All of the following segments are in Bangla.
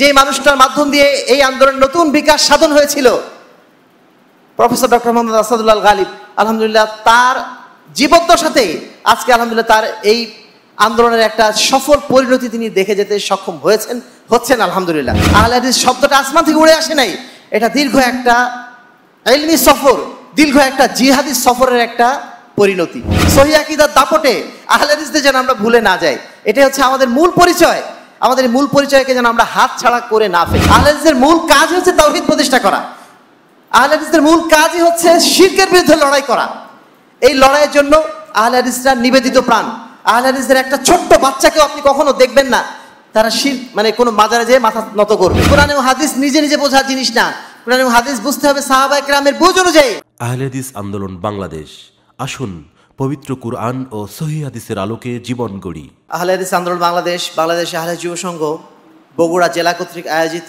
যে মানুষটার মাধ্যম দিয়ে এই আন্দোলন নতুন বিকাশ সাধন হয়েছিল প্রফেসর ডক্টর মোহাম্মদ আসাদুল্লাহ গালিব আলহামদুলিল্লাহ তার জীবদ্দশাতে আজকে আলহামদুলিল্লাহ তার এই আন্দোলনের একটা সফল পরিণতি তিনি দেখে যেতে সক্ষম হয়েছেন হচ্ছেন আলহামদুলিল্লাহ আহ শব্দটা আসমান থেকে উড়ে আসে নাই এটা দীর্ঘ একটা এলমি সফর দীর্ঘ একটা জিহাদি সফরের একটা পরিণতি সহিদার দাপটে আহলে যেন আমরা ভুলে না যাই এটা হচ্ছে আমাদের মূল পরিচয় আমাদের মূল পরিচয়কে যেন আমরা হাত ছাড়া করে না ফেলি আহলেদের মূল কাজ হচ্ছে তাওহিদ প্রতিষ্ঠা করা আহলেদের মূল কাজই হচ্ছে শিরকের বিরুদ্ধে লড়াই করা এই লড়াইয়ের জন্য আহলাদিসরা নিবেদিত প্রাণ আহলাদিসদের একটা ছোট্ট বাচ্চাকেও আপনি কখনো দেখবেন না তারা শির মানে কোনো মাজারে যেয়ে মাথা নত করবে কোরআন হাদিস নিজে নিজে বোঝার জিনিস না কোরআন হাদিস বুঝতে হবে সাহাবা গ্রামের বোঝ অনুযায়ী আহলেদিস আন্দোলন বাংলাদেশ আসুন পবিত্র কুরআন ও সহিদের আলোকে জীবন গড়ি আহলে হাদিস আন্দোলন বাংলাদেশ বাংলাদেশ আহলে যুব সংঘ বগুড়া জেলা কর্তৃক আয়োজিত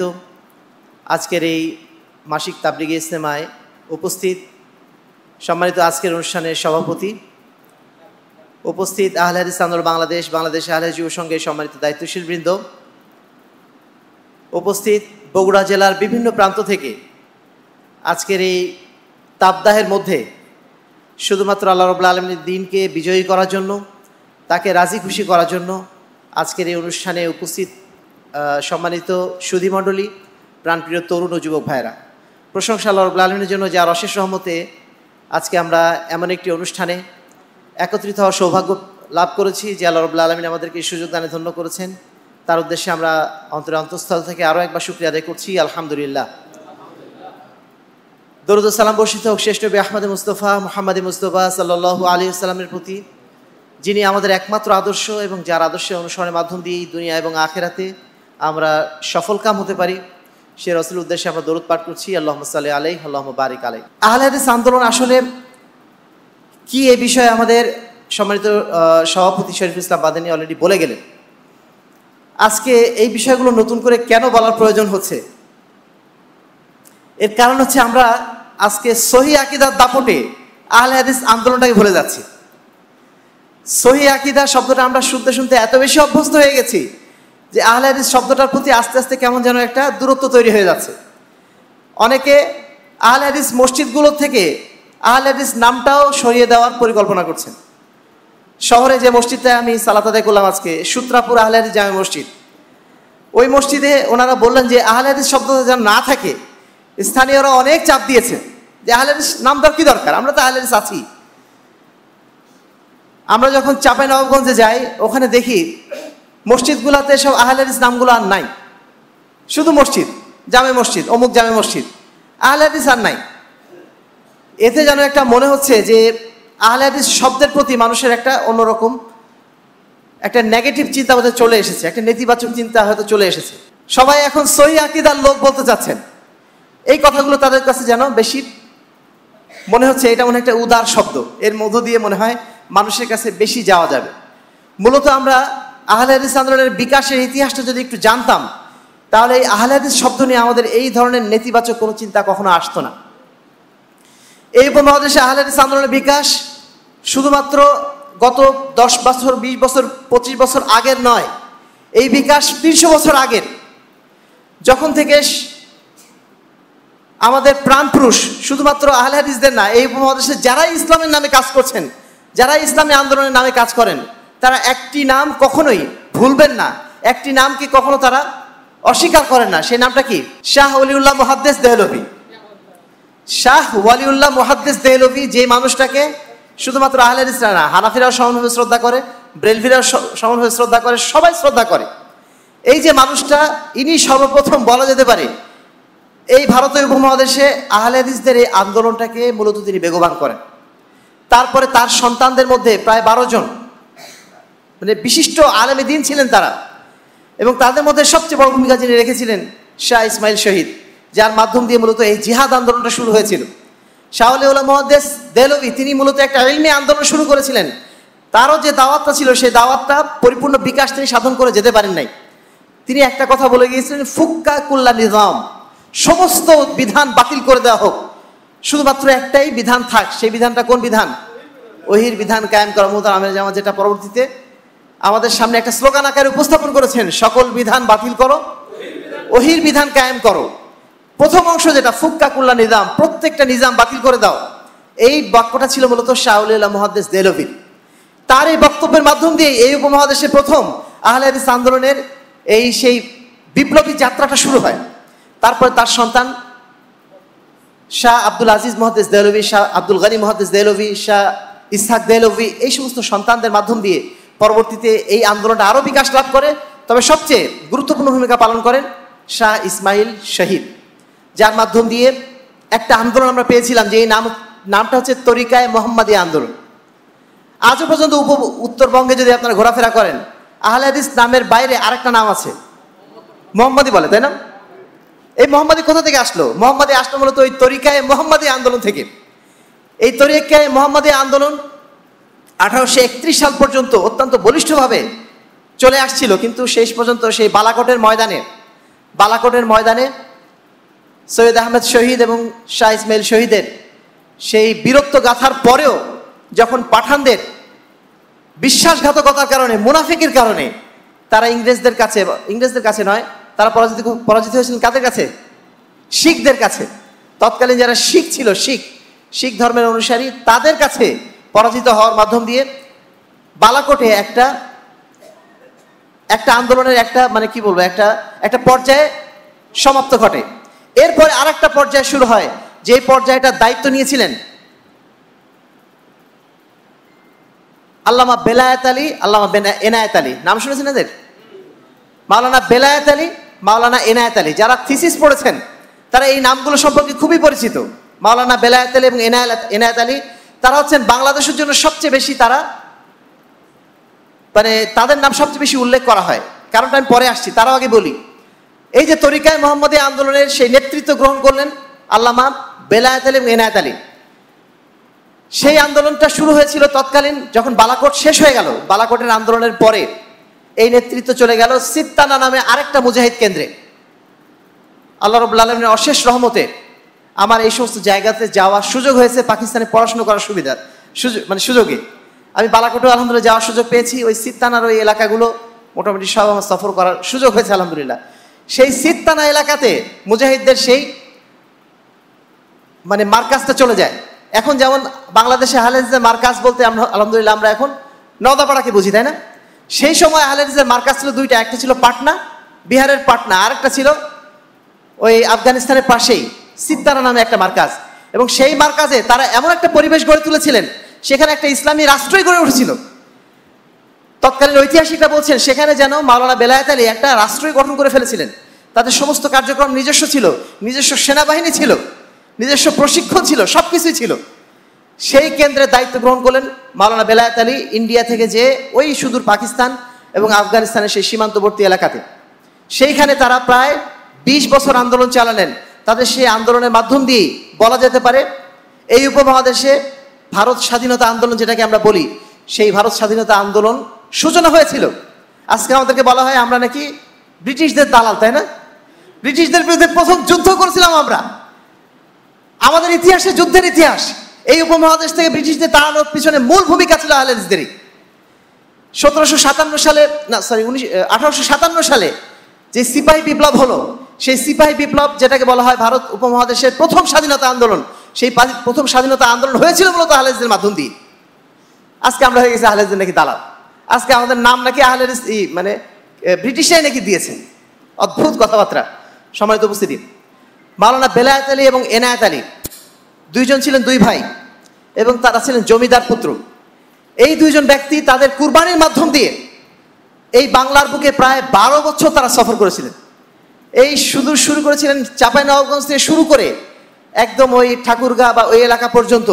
আজকের এই মাসিক তাবলিগি ইস্তেমায় উপস্থিত সম্মানিত আজকের অনুষ্ঠানের সভাপতি উপস্থিত আহলে হাদিস আন্দোলন বাংলাদেশ বাংলাদেশ আহলে যুব সংঘের সম্মানিত দায়িত্বশীল বৃন্দ উপস্থিত বগুড়া জেলার বিভিন্ন প্রান্ত থেকে আজকের এই তাপদাহের মধ্যে শুধুমাত্র আল্লাহ রবুল্লা আলমীর দিনকে বিজয়ী করার জন্য তাকে রাজি খুশি করার জন্য আজকের এই অনুষ্ঠানে উপস্থিত সম্মানিত সুধীমণ্ডলী প্রাণপ্রিয় তরুণ ও যুবক ভাইরা প্রশংসা আল্লাহ রবুল্লা আলমীর জন্য যার অশেষ রহমতে আজকে আমরা এমন একটি অনুষ্ঠানে একত্রিত হওয়ার সৌভাগ্য লাভ করেছি যে আল্লাহ রবুল্লা আলমিন আমাদেরকে এই সুযোগ দানে ধন্য করেছেন তার উদ্দেশ্যে আমরা অন্তরে অন্তঃস্থল থেকে আরও একবার শুক্রিয়া আদায় করছি আলহামদুলিল্লাহ দরুদ সালাম বর্ষিত হোক শ্রেষ্ঠ নবী আহমদ মুস্তফা মোহাম্মদ মুস্তফা সাল্লু আলী সাল্লামের প্রতি যিনি আমাদের একমাত্র আদর্শ এবং যার আদর্শ অনুসরণের মাধ্যম দিয়ে দুনিয়া এবং আখেরাতে আমরা সফল কাম হতে পারি সে রসুল উদ্দেশ্যে আমরা দরুদ পাঠ করছি আল্লাহ সাল্লাহ আলাই আল্লাহ বারিক আলাই আহলাদিস আন্দোলন আসলে কি এ বিষয়ে আমাদের সম্মানিত সভাপতি শরীফ ইসলাম বাদানি অলরেডি বলে গেলেন আজকে এই বিষয়গুলো নতুন করে কেন বলার প্রয়োজন হচ্ছে এর কারণ হচ্ছে আমরা আজকে সহি আকিদার দাপটে আহলে হাদিস আন্দোলনটাকে ভুলে যাচ্ছে সহি আকিদা শব্দটা আমরা শুনতে শুনতে এত বেশি অভ্যস্ত হয়ে গেছি যে আহলে হাদিস শব্দটার প্রতি আস্তে আস্তে কেমন যেন একটা দূরত্ব তৈরি হয়ে যাচ্ছে অনেকে আহলে হাদিস মসজিদগুলো থেকে আহলে হাদিস নামটাও সরিয়ে দেওয়ার পরিকল্পনা করছেন শহরে যে মসজিদটা আমি সালাতা আদায় করলাম আজকে সূত্রাপুর আহলে হাদিস জামে মসজিদ ওই মসজিদে ওনারা বললেন যে আহলে হাদিস শব্দটা যেন না থাকে স্থানীয়রা অনেক চাপ দিয়েছে যে আহলেদিস নাম দর কি দরকার আমরা তো আহলেদিস আছি আমরা যখন চাপাই নবাবগঞ্জে যাই ওখানে দেখি মসজিদগুলোতে সব আহলেদিস নামগুলো আর নাই শুধু মসজিদ জামে মসজিদ অমুক জামে মসজিদ আহলাদিস আর নাই এতে যেন একটা মনে হচ্ছে যে আহলাদিস শব্দের প্রতি মানুষের একটা অন্যরকম একটা নেগেটিভ চিন্তা হয়তো চলে এসেছে একটা নেতিবাচক চিন্তা হয়তো চলে এসেছে সবাই এখন সহি আকিদার লোক বলতে চাচ্ছেন এই কথাগুলো তাদের কাছে যেন বেশি মনে হচ্ছে এটা মনে একটা উদার শব্দ এর মধ্য দিয়ে মনে হয় মানুষের কাছে বেশি যাওয়া যাবে মূলত আমরা আহলে হাদিস আন্দোলনের বিকাশের ইতিহাসটা যদি একটু জানতাম তাহলে এই আহলে হাদিস শব্দ নিয়ে আমাদের এই ধরনের নেতিবাচক কোনো চিন্তা কখনো আসতো না এই উপমহাদেশে আহলে হাদিস আন্দোলনের বিকাশ শুধুমাত্র গত দশ বছর বিশ বছর পঁচিশ বছর আগের নয় এই বিকাশ তিনশো বছর আগের যখন থেকে আমাদের প্রাণপুরুষ শুধুমাত্র আহলে হাদিসদের না এই উপমহাদেশে যারা ইসলামের নামে কাজ করছেন যারা ইসলামী আন্দোলনের নামে কাজ করেন তারা একটি নাম কখনোই ভুলবেন না একটি নামকে কখনো তারা অস্বীকার করেন না সেই নামটা কি শাহ অলিউল্লাহ মোহাদ্দেস দেহলভি শাহ ওয়ালিউল্লাহ মোহাদ্দেস দেহলভি যে মানুষটাকে শুধুমাত্র আহলে হাদিসরা না হানাফিরাও সমানভাবে শ্রদ্ধা করে ব্রেলভিরাও সমানভাবে শ্রদ্ধা করে সবাই শ্রদ্ধা করে এই যে মানুষটা ইনি সর্বপ্রথম বলা যেতে পারে এই ভারতীয় উপমহাদেশে আহলেদিসদের এই আন্দোলনটাকে মূলত তিনি বেগবান করেন তারপরে তার সন্তানদের মধ্যে প্রায় বারো জন মানে বিশিষ্ট আলেমে দিন ছিলেন তারা এবং তাদের মধ্যে সবচেয়ে বড় ভূমিকা যিনি রেখেছিলেন শাহ ইসমাইল শহীদ যার মাধ্যম দিয়ে মূলত এই জিহাদ আন্দোলনটা শুরু হয়েছিল শাহলি উল্লাহ মহাদেস দেলবি তিনি মূলত একটা এলমি আন্দোলন শুরু করেছিলেন তারও যে দাওয়াতটা ছিল সেই দাওয়াতটা পরিপূর্ণ বিকাশ তিনি সাধন করে যেতে পারেন নাই তিনি একটা কথা বলে গিয়েছিলেন ফুক্কা কুল্লা নিজাম সমস্ত বিধান বাতিল করে দেওয়া হোক শুধুমাত্র একটাই বিধান থাক সেই বিধানটা কোন বিধান ওহির বিধান কায়েম করা মোতার আমের জামা যেটা পরবর্তীতে আমাদের সামনে একটা স্লোগান আকারে উপস্থাপন করেছেন সকল বিধান বাতিল করো ওহির বিধান কায়েম করো প্রথম অংশ যেটা ফুক্কা কুল্লা নিজাম প্রত্যেকটা নিজাম বাতিল করে দাও এই বাক্যটা ছিল মূলত শাহুল্লাহ মহাদ্দেশ দেলভির তার এই বক্তব্যের মাধ্যম দিয়ে এই উপমহাদেশে প্রথম আহলে হাদিস আন্দোলনের এই সেই বিপ্লবী যাত্রাটা শুরু হয় তারপরে তার সন্তান শাহ আব্দুল আজিজ মহাদেশ দেহলভি শাহ আব্দুল গানি মহাদেশ দেহলভি শাহ ইসহাক দেহলভি এই সমস্ত সন্তানদের মাধ্যম দিয়ে পরবর্তীতে এই আন্দোলনটা আরও বিকাশ লাভ করে তবে সবচেয়ে গুরুত্বপূর্ণ ভূমিকা পালন করেন শাহ ইসমাইল শহীদ যার মাধ্যম দিয়ে একটা আন্দোলন আমরা পেয়েছিলাম যে এই নাম নামটা হচ্ছে তরিকায় মোহাম্মদী আন্দোলন আজও পর্যন্ত উপ উত্তরবঙ্গে যদি আপনারা ঘোরাফেরা করেন আহলাদিস নামের বাইরে আরেকটা নাম আছে মোহাম্মদী বলে তাই না এই মোহাম্মদী কোথা থেকে আসলো মোহাম্মদী আসলো মূলত ওই তরিকায় মোহাম্মদী আন্দোলন থেকে এই তরিকায় মোহাম্মদী আন্দোলন আঠারোশো একত্রিশ সাল পর্যন্ত অত্যন্ত বলিষ্ঠভাবে চলে আসছিল কিন্তু শেষ পর্যন্ত সেই বালাকোটের ময়দানে বালাকোটের ময়দানে সৈয়দ আহমেদ শহীদ এবং শাহ ইসমাইল শহীদের সেই বীরত্ব গাথার পরেও যখন পাঠানদের বিশ্বাসঘাতকতার কারণে মুনাফিকের কারণে তারা ইংরেজদের কাছে ইংরেজদের কাছে নয় তারা পরাজিত পরাজিত হয়েছিলেন কাদের কাছে শিখদের কাছে তৎকালীন যারা শিখ ছিল শিখ শিখ ধর্মের অনুসারী তাদের কাছে পরাজিত হওয়ার মাধ্যম দিয়ে বালাকোটে একটা একটা আন্দোলনের একটা মানে কি বলবো একটা একটা পর্যায়ে সমাপ্ত ঘটে এরপর আর একটা পর্যায় শুরু হয় যে পর্যায়েটা দায়িত্ব নিয়েছিলেন আল্লামা বেলায়ত আলী আল্লামা এনায়ত আলী নাম শুনেছেন এদের মাওলানা বেলায়াত আলী মাওলানা এনায়েত আলী যারা থিসিস পড়েছেন তারা এই নামগুলো সম্পর্কে খুবই পরিচিত মাওলানা বেলায়াত আলী এবং এনায়াত এনায়েত আলী তারা হচ্ছেন বাংলাদেশের জন্য সবচেয়ে বেশি তারা মানে তাদের নাম সবচেয়ে বেশি উল্লেখ করা হয় কারণটা আমি পরে আসছি তারাও আগে বলি এই যে তরিকায় মোহাম্মদী আন্দোলনের সেই নেতৃত্ব গ্রহণ করলেন আল্লামা বেলায়াত আলী এবং এনায়েত আলী সেই আন্দোলনটা শুরু হয়েছিল তৎকালীন যখন বালাকোট শেষ হয়ে গেল বালাকোটের আন্দোলনের পরে এই নেতৃত্ব চলে গেল সিত্তানা নামে আরেকটা মুজাহিদ কেন্দ্রে আল্লাহ রবুল্লা আলমের অশেষ রহমতে আমার এই সমস্ত জায়গাতে যাওয়ার সুযোগ হয়েছে পাকিস্তানে পড়াশুনো করার সুবিধার সুযোগ মানে সুযোগে আমি বালাকোটে আলহামদুলিল্লাহ যাওয়ার সুযোগ পেয়েছি ওই সিত্তানার ওই এলাকাগুলো মোটামুটি সব আমার সফর করার সুযোগ হয়েছে আলহামদুলিল্লাহ সেই সিত্তানা এলাকাতে মুজাহিদদের সেই মানে মার্কাজটা চলে যায় এখন যেমন বাংলাদেশে হালেন্সের মার্কাজ বলতে আমরা আলহামদুলিল্লাহ আমরা এখন নওদাপাড়াকে বুঝি তাই না সেই সময় হাদিসের মার্কাজ ছিল দুইটা একটা ছিল পাটনা বিহারের পাটনা আর একটা ছিল ওই আফগানিস্তানের পাশেই সিদ্দারা নামে একটা মার্কাজ এবং সেই মার্কাজে তারা এমন একটা পরিবেশ গড়ে তুলেছিলেন সেখানে একটা ইসলামী রাষ্ট্রই গড়ে উঠেছিল তৎকালীন ঐতিহাসিকরা বলছেন সেখানে যেন মাওলানা বেলায়াত আলী একটা রাষ্ট্রই গঠন করে ফেলেছিলেন তাদের সমস্ত কার্যক্রম নিজস্ব ছিল নিজস্ব সেনাবাহিনী ছিল নিজস্ব প্রশিক্ষণ ছিল সব কিছুই ছিল সেই কেন্দ্রে দায়িত্ব গ্রহণ করলেন মাওলানা বেলায়ত আলী ইন্ডিয়া থেকে যে ওই সুদূর পাকিস্তান এবং আফগানিস্তানের সেই সীমান্তবর্তী এলাকাতে সেইখানে তারা প্রায় ২০ বছর আন্দোলন চালালেন তাদের সেই আন্দোলনের মাধ্যম দিয়ে বলা যেতে পারে এই উপমহাদেশে ভারত স্বাধীনতা আন্দোলন যেটাকে আমরা বলি সেই ভারত স্বাধীনতা আন্দোলন সূচনা হয়েছিল আজকে আমাদেরকে বলা হয় আমরা নাকি ব্রিটিশদের দালাল তাই না ব্রিটিশদের বিরুদ্ধে প্রথম যুদ্ধ করেছিলাম আমরা আমাদের ইতিহাসে যুদ্ধের ইতিহাস এই উপমহাদেশ থেকে ব্রিটিশদের তাড়ানোর পিছনে মূল ভূমিকা ছিল আহলে হাদিসদেরই সতেরোশো সাতান্ন সালে না সরি উনিশ আঠারোশো সাতান্ন সালে যে সিপাহী বিপ্লব হলো সেই সিপাহী বিপ্লব যেটাকে বলা হয় ভারত উপমহাদেশের প্রথম স্বাধীনতা আন্দোলন সেই প্রথম স্বাধীনতা আন্দোলন হয়েছিল মূলত আহলেজদের মাধ্যম দিয়ে আজকে আমরা হয়ে গেছি আহলেজদের নাকি দালাল আজকে আমাদের নাম নাকি আহলের মানে ব্রিটিশরাই নাকি দিয়েছেন অদ্ভুত কথাবার্তা সময়ত উপস্থিতি মাওলানা বেলায়েত আলী এবং এনায়েত আলী দুইজন ছিলেন দুই ভাই এবং তারা ছিলেন জমিদার পুত্র এই দুইজন ব্যক্তি তাদের কুরবানির মাধ্যম দিয়ে এই বাংলার বুকে প্রায় বারো বছর তারা সফর করেছিলেন এই শুধু শুরু করেছিলেন নবাবগঞ্জ থেকে শুরু করে একদম ওই ঠাকুরগাঁ বা ওই এলাকা পর্যন্ত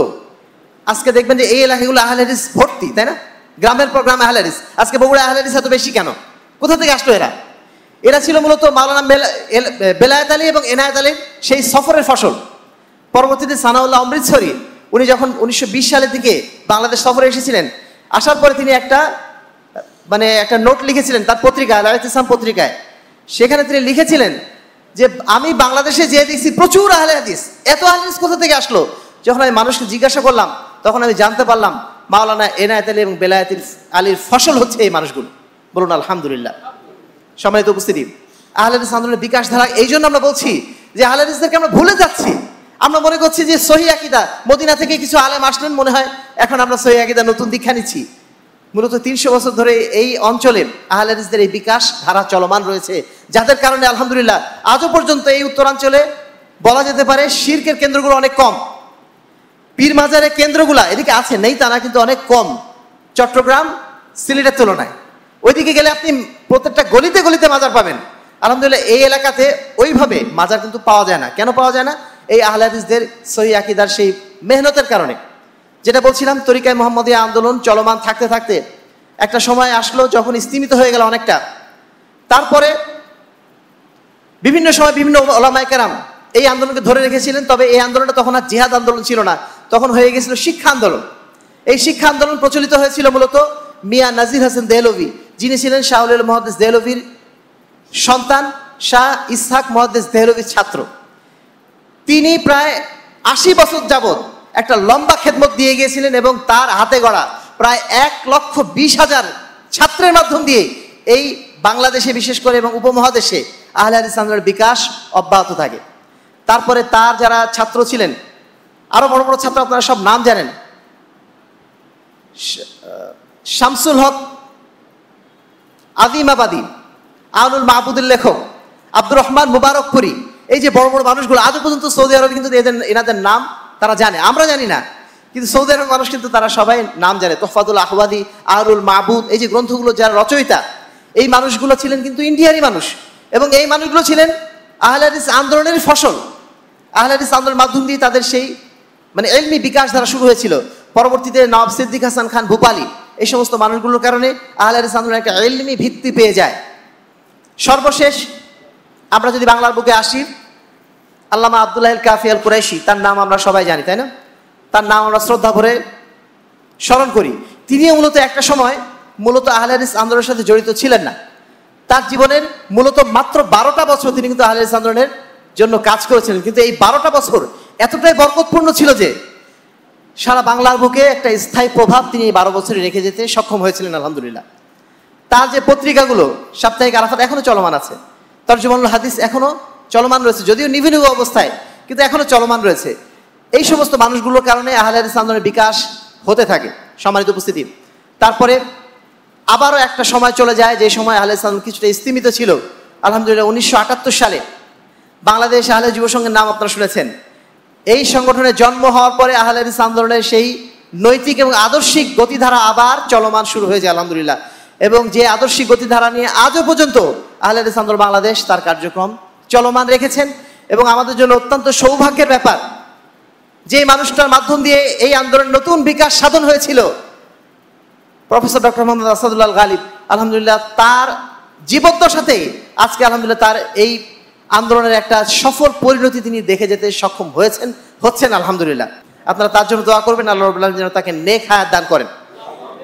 আজকে দেখবেন যে এই এলাকাগুলো আহলেরিস ভর্তি তাই না গ্রামের পর গ্রাম আহলেরিস আজকে বগুড়া আহলেরিস এত বেশি কেন কোথা থেকে আসলো এরা এরা ছিল মূলত মাওলানা বেলায়েত আলী এবং এনায়েত আলীর সেই সফরের ফসল পরবর্তীতে সানাউল্লাহ অমৃতসরী উনি যখন উনিশশো সালের দিকে বাংলাদেশ সফরে এসেছিলেন আসার পরে তিনি একটা মানে একটা নোট লিখেছিলেন তার পত্রিকায় লালাত ইসলাম পত্রিকায় সেখানে তিনি লিখেছিলেন যে আমি বাংলাদেশে যেয়ে দেখছি প্রচুর আহলে হাদিস এত আহলে হাদিস কোথা থেকে আসলো যখন আমি মানুষকে জিজ্ঞাসা করলাম তখন আমি জানতে পারলাম মাওলানা এনায়ত আলী এবং বেলায়ত আলীর ফসল হচ্ছে এই মানুষগুলো বলুন আলহামদুলিল্লাহ সম্মানিত উপস্থিতি আহলে আন্দোলনের আন্দোলনের ধারা এই জন্য আমরা বলছি যে আহলে আমরা ভুলে যাচ্ছি আমরা মনে করছি যে সহি আকিদা মদিনা থেকে কিছু আলেম আসলেন মনে হয় এখন আমরা সহি আকিদা নতুন দীক্ষা নিচ্ছি মূলত তিনশো বছর ধরে এই অঞ্চলে আহলাদিসদের এই বিকাশ ধারা চলমান রয়েছে যাদের কারণে আলহামদুলিল্লাহ আজও পর্যন্ত এই উত্তরাঞ্চলে বলা যেতে পারে শির্কের কেন্দ্রগুলো অনেক কম পীর মাজারের কেন্দ্রগুলা এদিকে আছে নেই তা না কিন্তু অনেক কম চট্টগ্রাম সিলেটের তুলনায় ওইদিকে গেলে আপনি প্রত্যেকটা গলিতে গলিতে মাজার পাবেন আলহামদুলিল্লাহ এই এলাকাতে ওইভাবে মাজার কিন্তু পাওয়া যায় না কেন পাওয়া যায় না এই আহলে হাদিসদের সহি আকিদার সেই মেহনতের কারণে যেটা বলছিলাম তরিকায় মোহাম্মদিয়া আন্দোলন চলমান থাকতে থাকতে একটা সময় আসলো যখন স্তীমিত হয়ে গেল অনেকটা তারপরে বিভিন্ন সময় বিভিন্ন ওলামাইকেরাম এই আন্দোলনকে ধরে রেখেছিলেন তবে এই আন্দোলনটা তখন আর জিহাদ আন্দোলন ছিল না তখন হয়ে গেছিল শিক্ষা আন্দোলন এই শিক্ষা আন্দোলন প্রচলিত হয়েছিল মূলত মিয়া নাজির হাসান দেহলভি যিনি ছিলেন শাহুল মহাদেশ দেহলভির সন্তান শাহ ইসহাক মহাদেশ দেহলভির ছাত্র তিনি প্রায় আশি বছর যাবৎ একটা লম্বা খেদমত দিয়ে গিয়েছিলেন এবং তার হাতে গড়া প্রায় এক লক্ষ বিশ হাজার ছাত্রের মাধ্যম দিয়ে এই বাংলাদেশে বিশেষ করে এবং উপমহাদেশে আহলে আলী সান্দ্রার বিকাশ অব্যাহত থাকে তারপরে তার যারা ছাত্র ছিলেন আরও বড় বড় ছাত্র আপনারা সব নাম জানেন শামসুল হক আদিমাবাদী আনুল মাহবুদুল লেখক আব্দুর রহমান মুবারকপুরী এই যে বড় বড় মানুষগুলো আজও পর্যন্ত সৌদি আরবে কিন্তু এদের এনাদের নাম তারা জানে আমরা জানি না কিন্তু সৌদি আরবের মানুষ কিন্তু তারা সবাই নাম জানে তোফাদুল আহবাদি আহরুল মাহবুদ এই যে গ্রন্থগুলো যারা রচয়িতা এই মানুষগুলো ছিলেন কিন্তু ইন্ডিয়ারই মানুষ এবং এই মানুষগুলো ছিলেন আহলারিস আন্দোলনের ফসল আহলারিস আন্দোলনের মাধ্যম দিয়ে তাদের সেই মানে এলমি বিকাশ ধারা শুরু হয়েছিল পরবর্তীতে নব সিদ্দিক হাসান খান ভূপালি এই সমস্ত মানুষগুলোর কারণে আহলারিস আন্দোলন একটা এলমি ভিত্তি পেয়ে যায় সর্বশেষ আমরা যদি বাংলার বুকে আসি আল্লামা আবদুল্লাহ কাফি আল কুরাইশি তার নাম আমরা সবাই জানি তাই না তার নাম আমরা শ্রদ্ধা করে স্মরণ করি তিনি মূলত একটা সময় মূলত আহলারিস আন্দোলনের সাথে জড়িত ছিলেন না তার জীবনের মূলত মাত্র বারোটা বছর তিনি কিন্তু আহলারিস আন্দোলনের জন্য কাজ করেছিলেন কিন্তু এই বারোটা বছর এতটাই বরকতপূর্ণ ছিল যে সারা বাংলার বুকে একটা স্থায়ী প্রভাব তিনি বারো বছরে রেখে যেতে সক্ষম হয়েছিলেন আলহামদুলিল্লাহ তার যে পত্রিকাগুলো সাপ্তাহিক আরাফাত এখনও চলমান আছে তর্জমানুল হাদিস এখনও চলমান রয়েছে যদিও নিভু অবস্থায় কিন্তু এখনও চলমান রয়েছে এই সমস্ত মানুষগুলোর কারণে আহলে আন্দোলনের বিকাশ হতে থাকে সম্মানিত উপস্থিতি তারপরে আবারও একটা সময় চলে যায় যে সময় আহলে ইসলাম কিছুটা স্তীমিত ছিল আলহামদুলিল্লাহ উনিশশো সালে বাংলাদেশ আহলে যুব সংঘের নাম আপনারা শুনেছেন এই সংগঠনের জন্ম হওয়ার পরে আহলে আন্দোলনের সেই নৈতিক এবং আদর্শিক গতিধারা আবার চলমান শুরু হয়েছে আলহামদুলিল্লাহ এবং যে আদর্শিক গতিধারা নিয়ে আজও পর্যন্ত আহলে সান্দর বাংলাদেশ তার কার্যক্রম চলমান রেখেছেন এবং আমাদের জন্য অত্যন্ত সৌভাগ্যের ব্যাপার যে মানুষটার মাধ্যম দিয়ে এই আন্দোলন নতুন বিকাশ সাধন হয়েছিল প্রফেসর ডক্টর মোহাম্মদ আসাদুল্লাহ গালিব আলহামদুলিল্লাহ তার জীবদ্দশাতে আজকে আলহামদুলিল্লাহ তার এই আন্দোলনের একটা সফল পরিণতি তিনি দেখে যেতে সক্ষম হয়েছেন হচ্ছেন আলহামদুলিল্লাহ আপনারা তার জন্য দোয়া করবেন আল্লাহ যেন তাকে নেক হায়াত দান করেন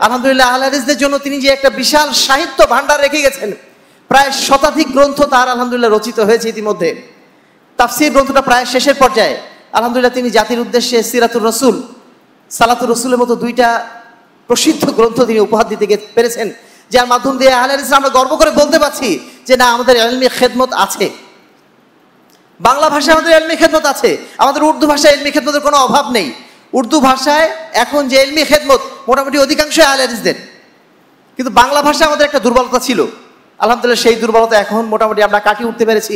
আলহামদুলিল্লাহ আল জন্য তিনি যে একটা বিশাল সাহিত্য ভান্ডার রেখে গেছেন প্রায় শতাধিক গ্রন্থ তার আলহামদুলিল্লাহ রচিত হয়েছে ইতিমধ্যে তাফসির গ্রন্থটা প্রায় শেষের পর্যায়ে আলহামদুলিল্লাহ তিনি জাতির উদ্দেশ্যে সিরাতুর রসুল সালাতুর রসুলের মতো দুইটা প্রসিদ্ধ গ্রন্থ তিনি উপহার দিতে পেরেছেন যার মাধ্যম দিয়ে আহলে আমরা গর্ব করে বলতে পারছি যে না আমাদের এলমি খেদমত আছে বাংলা ভাষায় আমাদের এলমি খেদমত আছে আমাদের উর্দু ভাষায় এলমি খেদমতের কোনো অভাব নেই উর্দু ভাষায় এখন যে এলমি খেদমত মোটামুটি অধিকাংশ আল কিন্তু বাংলা ভাষা আমাদের একটা দুর্বলতা ছিল আলহামদুলিল্লাহ সেই দুর্বলতা এখন মোটামুটি আমরা কাটিয়ে উঠতে পেরেছি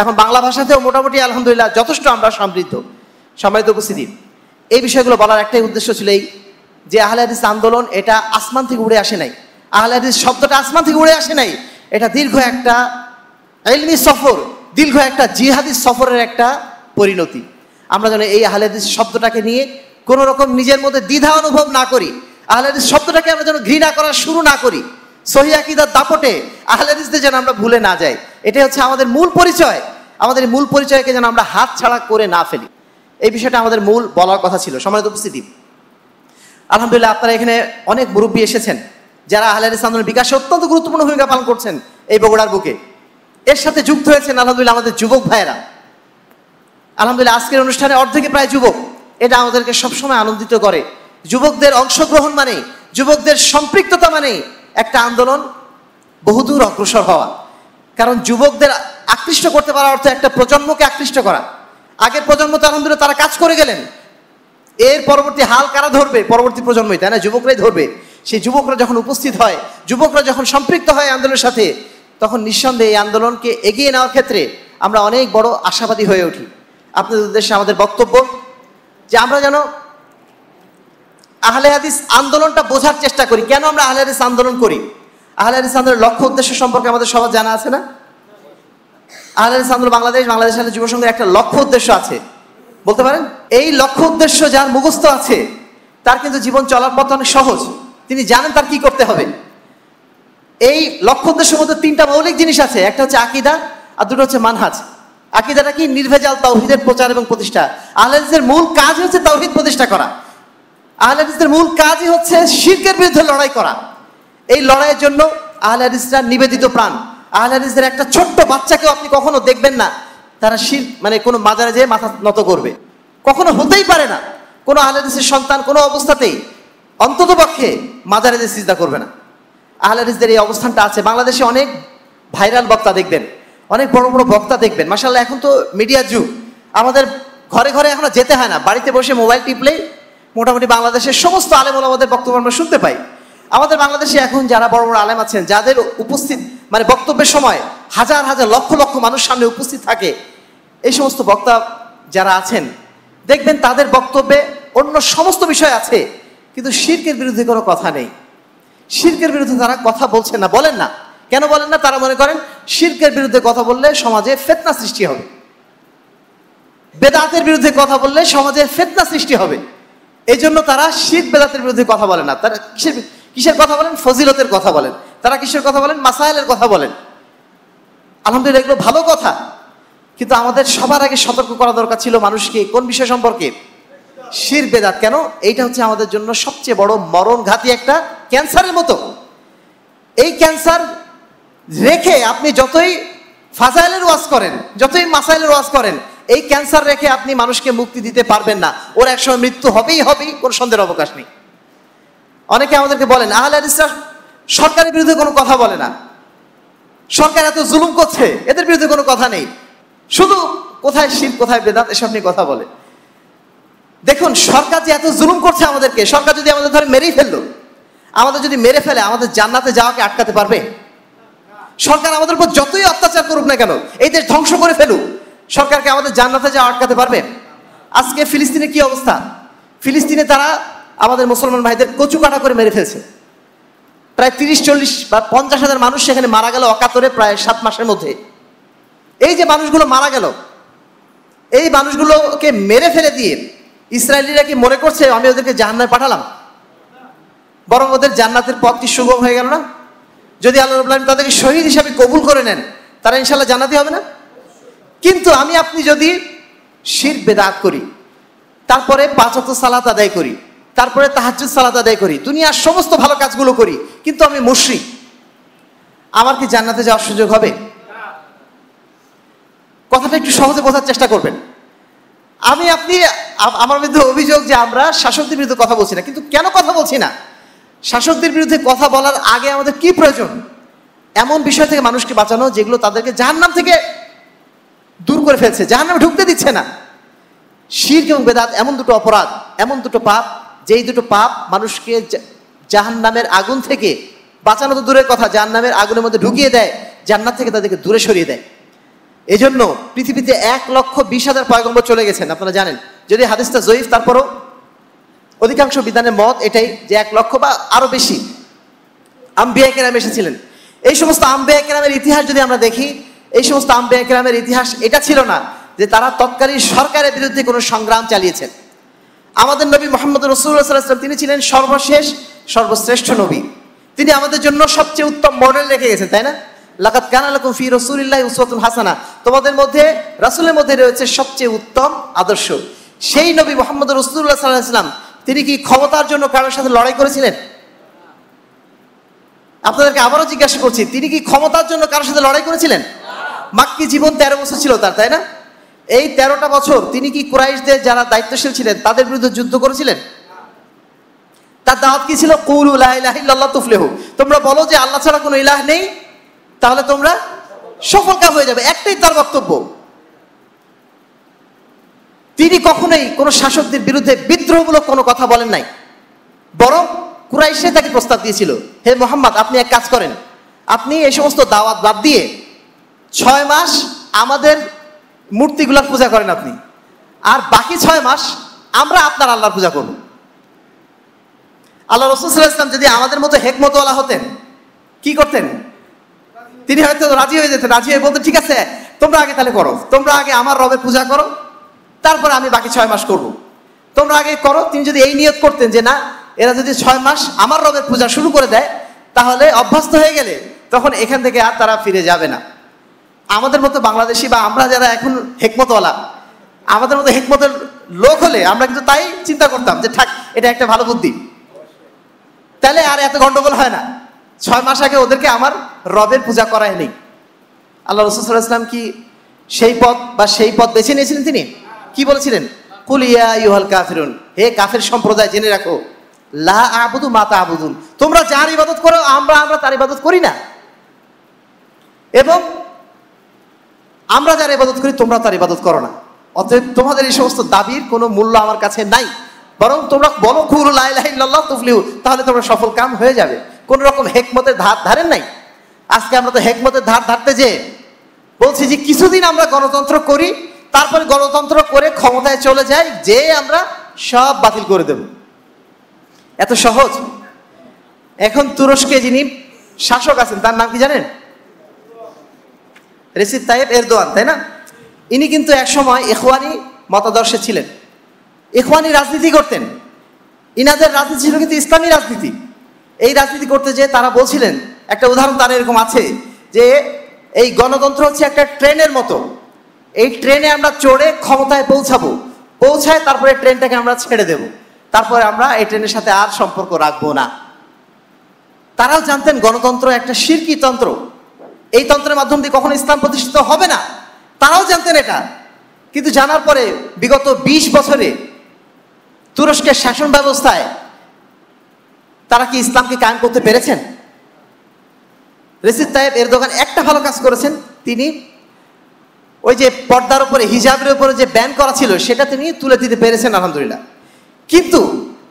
এখন বাংলা ভাষাতেও মোটামুটি আলহামদুলিল্লাহ যথেষ্ট আমরা সমৃদ্ধ সমৃদ্ধ উপস্থিতি এই বিষয়গুলো বলার একটাই উদ্দেশ্য ছিল এই যে আহলাদিস আন্দোলন এটা আসমান থেকে উড়ে আসে নাই আহলাদিস শব্দটা আসমান থেকে উড়ে আসে নাই এটা দীর্ঘ একটা এলমি সফর দীর্ঘ একটা জিহাদি সফরের একটা পরিণতি আমরা যেন এই আহলাদিস শব্দটাকে নিয়ে কোনো রকম নিজের মধ্যে দ্বিধা অনুভব না করি আহলাদিস শব্দটাকে আমরা যেন ঘৃণা করা শুরু না করি সহি আকিদার দাপটে আহলাদিসদের যেন আমরা ভুলে না যাই এটাই হচ্ছে আমাদের মূল পরিচয় আমাদের মূল পরিচয়কে যেন আমরা হাত ছাড়া করে না ফেলি এই বিষয়টা আমাদের মূল বলার কথা ছিল সময় উপস্থিতি আলহামদুলিল্লাহ আপনারা এখানে অনেক মুরব্বী এসেছেন যারা আহলাদ ইসলামের বিকাশে অত্যন্ত গুরুত্বপূর্ণ ভূমিকা পালন করছেন এই বগুড়ার বুকে এর সাথে যুক্ত হয়েছেন আলহামদুলিল্লাহ আমাদের যুবক ভাইয়েরা আলহামদুলিল্লাহ আজকের অনুষ্ঠানে অর্ধেকে প্রায় যুবক এটা আমাদেরকে সবসময় আনন্দিত করে যুবকদের অংশগ্রহণ মানে যুবকদের সম্পৃক্ততা মানে একটা আন্দোলন বহুদূর অগ্রসর হওয়া কারণ যুবকদের আকৃষ্ট করতে পারার অর্থ একটা প্রজন্মকে আকৃষ্ট করা আগের প্রজন্ম তো আনন্দ তারা কাজ করে গেলেন এর পরবর্তী হাল কারা ধরবে পরবর্তী প্রজন্মই তাই না যুবকরাই ধরবে সেই যুবকরা যখন উপস্থিত হয় যুবকরা যখন সম্পৃক্ত হয় আন্দোলনের সাথে তখন নিঃসন্দেহে এই আন্দোলনকে এগিয়ে নেওয়ার ক্ষেত্রে আমরা অনেক বড় আশাবাদী হয়ে উঠি আপনাদের উদ্দেশ্যে আমাদের বক্তব্য যে আমরা যেন আহলে হাদিস আন্দোলনটা বোঝার চেষ্টা করি কেন আমরা আহলে হাদিস আন্দোলন করি আহলে হাদিস আন্দোলনের লক্ষ্য উদ্দেশ্য সম্পর্কে আমাদের সবার জানা আছে না আহলে হাদিস আন্দোলন বাংলাদেশ বাংলাদেশ আহলে যুবসংঘের একটা লক্ষ্য উদ্দেশ্য আছে বলতে পারেন এই লক্ষ্য উদ্দেশ্য যার মুখস্থ আছে তার কিন্তু জীবন চলার পথ অনেক সহজ তিনি জানেন তার কি করতে হবে এই লক্ষ্য উদ্দেশ্যের মধ্যে তিনটা মৌলিক জিনিস আছে একটা হচ্ছে আকিদা আর দুটো হচ্ছে মানহাজ আকিদাটা কি নির্ভেজাল তাওহিদের প্রচার এবং প্রতিষ্ঠা আহলেদের মূল কাজ হচ্ছে তাওহিদ প্রতিষ্ঠা করা আহলেদের মূল কাজই হচ্ছে শিরকের বিরুদ্ধে লড়াই করা এই লড়াইয়ের জন্য আহলেদরা নিবেদিত প্রাণ আহলেদের একটা ছোট্ট বাচ্চাকেও আপনি কখনো দেখবেন না তারা শির মানে কোনো মাজারে যেয়ে মাথা নত করবে কখনো হতেই পারে না কোনো আহলেদের সন্তান কোনো অবস্থাতেই অন্তত পক্ষে মাজারে যে করবে না আহলেদের এই অবস্থানটা আছে বাংলাদেশে অনেক ভাইরাল বক্তা দেখবেন অনেক বড় বড় বক্তা দেখবেন মাসাল্লাহ এখন তো মিডিয়া যুগ আমাদের ঘরে ঘরে এখন যেতে হয় না বাড়িতে বসে মোবাইল টিপলেই মোটামুটি বাংলাদেশের সমস্ত আলেম আমাদের বক্তব্য আমরা শুনতে পাই আমাদের বাংলাদেশে এখন যারা বড় বড় আলেম আছেন যাদের উপস্থিত মানে বক্তব্যের সময় হাজার হাজার লক্ষ লক্ষ মানুষ সামনে উপস্থিত থাকে এই সমস্ত বক্তা যারা আছেন দেখবেন তাদের বক্তব্যে অন্য সমস্ত বিষয় আছে কিন্তু শির্কের বিরুদ্ধে কোনো কথা নেই শির্কের বিরুদ্ধে তারা কথা বলছেন না বলেন না কেন বলেন না তারা মনে করেন শিল্পের বিরুদ্ধে কথা বললে সমাজে ফেতনা সৃষ্টি হবে বেদাতের বিরুদ্ধে কথা বললে সমাজে ফেতনা সৃষ্টি হবে এই জন্য তারা শীত বেদাতের বিরুদ্ধে কথা বলে না তারা কিসের কিসের কথা বলেন ফজিলতের কথা বলেন তারা কিসের কথা বলেন মাসাইলের কথা বলেন আলহামদুলিল্লাহ এগুলো ভালো কথা কিন্তু আমাদের সবার আগে সতর্ক করা দরকার ছিল মানুষকে কোন বিষয় সম্পর্কে শির বেদাত কেন এইটা হচ্ছে আমাদের জন্য সবচেয়ে বড় মরণ ঘাতি একটা ক্যান্সারের মতো এই ক্যান্সার রেখে আপনি যতই ফাজাইলের ওয়াজ করেন যতই মাসাইলের ওয়াজ করেন এই ক্যান্সার রেখে আপনি মানুষকে মুক্তি দিতে পারবেন না ওর একসময় মৃত্যু হবেই হবেই কোনো সন্দেহের অবকাশ নেই অনেকে আমাদেরকে বলেন আহলে সরকারের বিরুদ্ধে কোনো কথা বলে না সরকার এত জুলুম করছে এদের বিরুদ্ধে কোনো কথা নেই শুধু কোথায় শিব কোথায় বেদাত এসব নিয়ে কথা বলে দেখুন সরকার যে এত জুলুম করছে আমাদেরকে সরকার যদি আমাদের ধরে মেরেই ফেললো আমাদের যদি মেরে ফেলে আমাদের জান্নাতে যাওয়াকে আটকাতে পারবে সরকার আমাদের উপর যতই অত্যাচার করুক না কেন এই দেশ ধ্বংস করে ফেলুক সরকারকে আমাদের জান্নাতে যা আটকাতে পারবে আজকে ফিলিস্তিনের কি অবস্থা ফিলিস্তিনে তারা আমাদের মুসলমান ভাইদের কচু কাটা করে মেরে ফেলছে প্রায় তিরিশ চল্লিশ বা পঞ্চাশ হাজার মানুষ সেখানে মারা গেল অকাতরে প্রায় সাত মাসের মধ্যে এই যে মানুষগুলো মারা গেল এই মানুষগুলোকে মেরে ফেলে দিয়ে ইসরায়েলিরা কি মনে করছে আমি ওদেরকে জাহান্নায় পাঠালাম বরং ওদের জান্নাতের পথটি সুগম হয়ে গেল না যদি আল্লাহ রবুল্লাহ তাদেরকে শহীদ হিসাবে কবুল করে নেন তারা ইনশাল্লাহ জানাতে হবে না কিন্তু আমি আপনি যদি শির বেদাত করি তারপরে পাঁচত সালাত আদায় করি তারপরে তাহাজুদ সালাত আদায় করি দুনিয়ার সমস্ত ভালো কাজগুলো করি কিন্তু আমি মুশ্রিক আমার কি জান্নাতে যাওয়ার সুযোগ হবে কথাটা একটু সহজে বোঝার চেষ্টা করবেন আমি আপনি আমার বিরুদ্ধে অভিযোগ যে আমরা শাসকদের বিরুদ্ধে কথা বলছি না কিন্তু কেন কথা বলছি না শাসকদের বিরুদ্ধে কথা বলার আগে আমাদের কি প্রয়োজন এমন বিষয় থেকে মানুষকে বাঁচানো যেগুলো তাদেরকে জাহান্নাম থেকে দূর করে ফেলছে জাহান্নামে ঢুকতে দিচ্ছে না শির এবং বেদাত এমন দুটো অপরাধ এমন দুটো পাপ যেই দুটো পাপ মানুষকে জাহান্নামের আগুন থেকে বাঁচানো তো দূরের কথা জাহান্নামের আগুনের মধ্যে ঢুকিয়ে দেয় জান্নাত থেকে তাদেরকে দূরে সরিয়ে দেয় এজন্য পৃথিবীতে এক লক্ষ বিশ হাজার পয়গম্বর চলে গেছেন আপনারা জানেন যদি হাদিসটা জয়ীফ তারপরও অধিকাংশ বিধানের মত এটাই যে এক লক্ষ বা আরো বেশি আম্বিয়া কেরাম এসেছিলেন এই সমস্ত আম্বিয়া কেরামের ইতিহাস যদি আমরা দেখি এই সমস্ত আম্বিয়া কেরামের ইতিহাস এটা ছিল না যে তারা তৎকালীন সরকারের বিরুদ্ধে কোনো সংগ্রাম চালিয়েছেন আমাদের নবী মোহাম্মদ রসুল্লাহাম তিনি ছিলেন সর্বশেষ সর্বশ্রেষ্ঠ নবী তিনি আমাদের জন্য সবচেয়ে উত্তম মডেল রেখে গেছেন তাই না লাকাত কানালকুম ফি রসুলিল্লাহ উসওয়াতুল হাসানা তোমাদের মধ্যে রাসুলের মধ্যে রয়েছে সবচেয়ে উত্তম আদর্শ সেই নবী মোহাম্মদ রসুল্লাহ সাল্লাহ তিনি কি ক্ষমতার জন্য কারোর সাথে লড়াই করেছিলেন আপনাদেরকে আবারও জিজ্ঞাসা করছি তিনি কি ক্ষমতার জন্য কারোর সাথে লড়াই করেছিলেন মাক্কি জীবন তেরো বছর ছিল তার তাই না এই তেরোটা বছর তিনি কি কুরাইশদের যারা দায়িত্বশীল ছিলেন তাদের বিরুদ্ধে যুদ্ধ করেছিলেন তার দাওয়াত কি ছিল কুল উল্লাহ তুফলেহু তোমরা বলো যে আল্লাহ ছাড়া কোনো ইলাহ নেই তাহলে তোমরা সফল হয়ে যাবে একটাই তার বক্তব্য তিনি কখনোই কোনো শাসকদের বিরুদ্ধে বিদ্রোহমূলক কোনো কথা বলেন নাই বরং কুরাইশে তাকে প্রস্তাব দিয়েছিল হে মোহাম্মদ আপনি এক কাজ করেন আপনি এই সমস্ত দাওয়াত বাদ দিয়ে ছয় মাস আমাদের মূর্তিগুলার পূজা করেন আপনি আর বাকি ছয় মাস আমরা আপনার আল্লাহর পূজা করব আল্লাহ রসুল্লাহ ইসলাম যদি আমাদের মতো হেকমতওয়ালা হতেন কি করতেন তিনি হয়তো রাজি হয়ে যেতেন রাজি হয়ে বলতেন ঠিক আছে তোমরা আগে তাহলে করো তোমরা আগে আমার রবের পূজা করো তারপর আমি বাকি ছয় মাস করব। তোমরা আগে করো তিনি যদি এই নিয়োগ করতেন যে না এরা যদি ছয় মাস আমার রবের পূজা শুরু করে দেয় তাহলে অভ্যস্ত হয়ে গেলে তখন এখান থেকে আর তারা ফিরে যাবে না আমাদের মতো বাংলাদেশি বা আমরা যারা এখন হেকমতওয়ালা আমাদের মতো হেকমতের লোক হলে আমরা কিন্তু তাই চিন্তা করতাম যে থাক এটা একটা ভালো বুদ্ধি তাহলে আর এত গন্ডগোল হয় না ছয় মাস আগে ওদেরকে আমার রবের পূজা করায় নেই আল্লাহ রসুল ইসলাম কি সেই পথ বা সেই পথ বেছে নিয়েছিলেন তিনি কি বলেছিলেন কুলিয়া ইউহাল কাফিরুন হে কাফের সম্প্রদায় জেনে রাখো লা আবুদু মাতা আবুদুন তোমরা যার ইবাদত করো আমরা আমরা তার ইবাদত করি না এবং আমরা যার ইবাদত করি তোমরা তার ইবাদত করো না অতএব তোমাদের এই সমস্ত দাবির কোনো মূল্য আমার কাছে নাই বরং তোমরা বলো কুরু লল্লা তুফলিউ তাহলে তোমরা সফল কাম হয়ে যাবে কোন রকম হেকমতের ধার ধারেন নাই আজকে আমরা তো হেকমতের ধার ধারতে যে বলছি যে কিছুদিন আমরা গণতন্ত্র করি তারপরে গণতন্ত্র করে ক্ষমতায় চলে যাই যে আমরা সব বাতিল করে দেব এত সহজ এখন তুরস্কে যিনি শাসক আছেন তার নাম কি জানেন রেসিদ তাইব এরদোয়ান তাই না ইনি কিন্তু একসময় এখওয়ানি মতাদর্শে ছিলেন এখওয়ানি রাজনীতি করতেন ইনাদের রাজনীতি ছিল কিন্তু ইসলামী রাজনীতি এই রাজনীতি করতে যেয়ে তারা বলছিলেন একটা উদাহরণ তারা এরকম আছে যে এই গণতন্ত্র হচ্ছে একটা ট্রেনের মতো এই ট্রেনে আমরা চড়ে ক্ষমতায় পৌঁছাবো পৌঁছায় তারপরে ট্রেনটাকে আমরা ছেড়ে দেব তারপরে আমরা এই ট্রেনের সাথে আর সম্পর্ক রাখবো না তারাও জানতেন গণতন্ত্র একটা শিরকি তন্ত্র এই তন্ত্রের মাধ্যম দিয়ে কখনো ইসলাম প্রতিষ্ঠিত হবে না তারাও জানতেন এটা কিন্তু জানার পরে বিগত ২০ বছরে তুরস্কের শাসন ব্যবস্থায় তারা কি ইসলামকে কায়েম করতে পেরেছেন রেসিদ তাহেব এর দোকান একটা ভালো কাজ করেছেন তিনি ওই যে পর্দার উপরে হিজাবের উপরে যে ব্যান করা ছিল সেটা তিনি তুলে দিতে পেরেছেন আলহামদুলিল্লাহ কিন্তু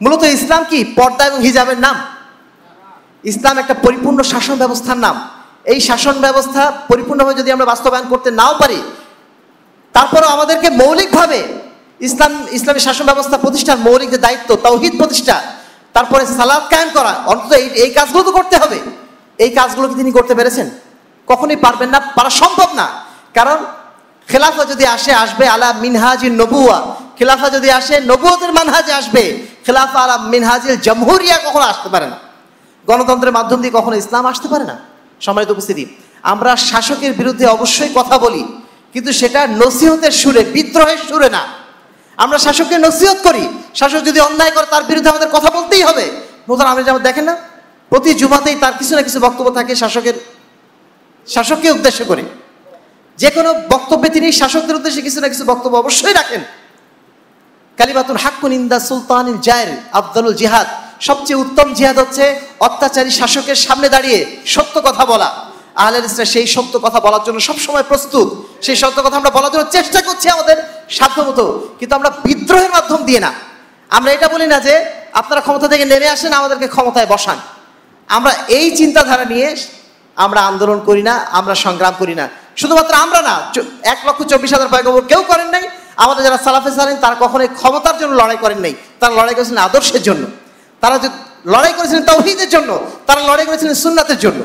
মূলত ইসলাম কি পর্দা এবং হিজাবের নাম ইসলাম একটা পরিপূর্ণ শাসন ব্যবস্থার নাম এই শাসন ব্যবস্থা পরিপূর্ণভাবে যদি আমরা বাস্তবায়ন করতে নাও পারি তারপরেও আমাদেরকে মৌলিকভাবে ইসলাম ইসলামের শাসন ব্যবস্থা প্রতিষ্ঠার মৌলিক যে দায়িত্ব তৌহিদ প্রতিষ্ঠা তারপরে সালাদ কায়েম করা অন্তত এই এই কাজগুলো তো করতে হবে এই কাজগুলো কি তিনি করতে পেরেছেন কখনোই পারবেন না পারা সম্ভব না কারণ খেলাফা যদি আসে আসবে আলা মিনহাজি নবুয়া খেলাফা যদি আসে নবুয়তের মানহাজে আসবে খেলাফা আলা মিনহাজিল জমহুরিয়া কখনো আসতে পারে না গণতন্ত্রের মাধ্যম দিয়ে কখনো ইসলাম আসতে পারে না সম্মানিত উপস্থিতি আমরা শাসকের বিরুদ্ধে অবশ্যই কথা বলি কিন্তু সেটা নসিহতের সুরে বিদ্রোহের সুরে না আমরা শাসককে নসিহত করি শাসক যদি অন্যায় করে তার বিরুদ্ধে আমাদের কথা বলতেই হবে নতুন আমরা যেমন দেখেন না প্রতি জুমাতেই তার কিছু না কিছু বক্তব্য থাকে শাসকের শাসককে উদ্দেশ্য করে যে কোনো বক্তব্যে তিনি শাসকদের উদ্দেশ্যে কিছু না কিছু বক্তব্য অবশ্যই রাখেন কালিবাতুল হাক্কু নিন্দা সুলতান জায়ের আবদুল জিহাদ সবচেয়ে উত্তম জিহাদ হচ্ছে অত্যাচারী শাসকের সামনে দাঁড়িয়ে সত্য কথা বলা আহলে সেই সত্য কথা বলার জন্য সবসময় প্রস্তুত সেই সত্য কথা আমরা বলার জন্য চেষ্টা করছি আমাদের সাধ্যমতো কিন্তু আমরা বিদ্রোহের মাধ্যম দিয়ে না আমরা এটা বলি না যে আপনারা ক্ষমতা থেকে নেমে আসেন আমাদেরকে ক্ষমতায় বসান আমরা এই চিন্তাধারা নিয়ে আমরা আন্দোলন করি না আমরা সংগ্রাম করি না শুধুমাত্র আমরা না এক লক্ষ চব্বিশ হাজার পয়গম্বর কেউ করেন নাই আমাদের যারা সালাফে সালেন তারা কখনোই ক্ষমতার জন্য লড়াই করেন নাই তারা লড়াই করেছিলেন আদর্শের জন্য তারা যে লড়াই করেছিলেন তৌহিদের জন্য তারা লড়াই করেছিলেন সুন্নাতের জন্য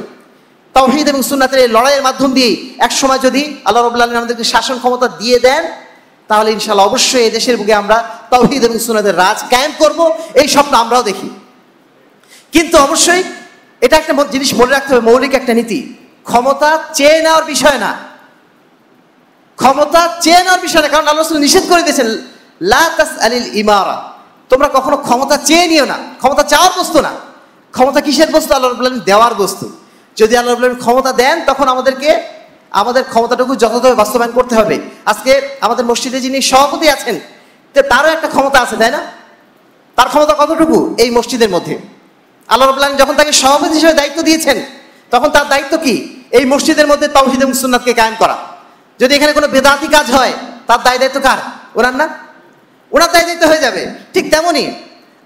তৌহিদ এবং সুন্নাতের এই লড়াইয়ের মাধ্যম দিয়ে এক সময় যদি আল্লাহ রবুল্লা আলম আমাদেরকে শাসন ক্ষমতা দিয়ে দেন তাহলে ইনশাল্লাহ অবশ্যই এই দেশের বুকে আমরা তৌহিদ এবং সুন্নাতের রাজ কায়েম করব এই স্বপ্ন আমরাও দেখি কিন্তু অবশ্যই এটা একটা জিনিস মনে রাখতে হবে মৌলিক একটা নীতি ক্ষমতা চেয়ে নেওয়ার বিষয় না ক্ষমতা চেয়ে নেওয়ার বিষয় না কারণ আল্লাহ নিষেধ করে দিয়েছেন লাস আলিল ইমারা তোমরা কখনো ক্ষমতা চেয়ে নিও না ক্ষমতা চাওয়ার বস্তু না ক্ষমতা কিসের বস্তু আল্লাহ রবুল্লাহ দেওয়ার বস্তু যদি আল্লাহ রবুল্লাহ ক্ষমতা দেন তখন আমাদেরকে আমাদের ক্ষমতাটুকু যথাযথভাবে বাস্তবায়ন করতে হবে আজকে আমাদের মসজিদে যিনি সভাপতি আছেন তারও একটা ক্ষমতা আছে তাই না তার ক্ষমতা কতটুকু এই মসজিদের মধ্যে আল্লাহ রবুল্লাহ যখন তাকে সভাপতি হিসেবে দায়িত্ব দিয়েছেন তখন তার দায়িত্ব কি এই মসজিদের মধ্যে তাওহিদ এবং সুন্নাতকে কায়েম করা যদি এখানে কোনো বেদাতি কাজ হয় তার দায় দায়িত্ব কার ওনার না ওনার দায় দায়িত্ব হয়ে যাবে ঠিক তেমনই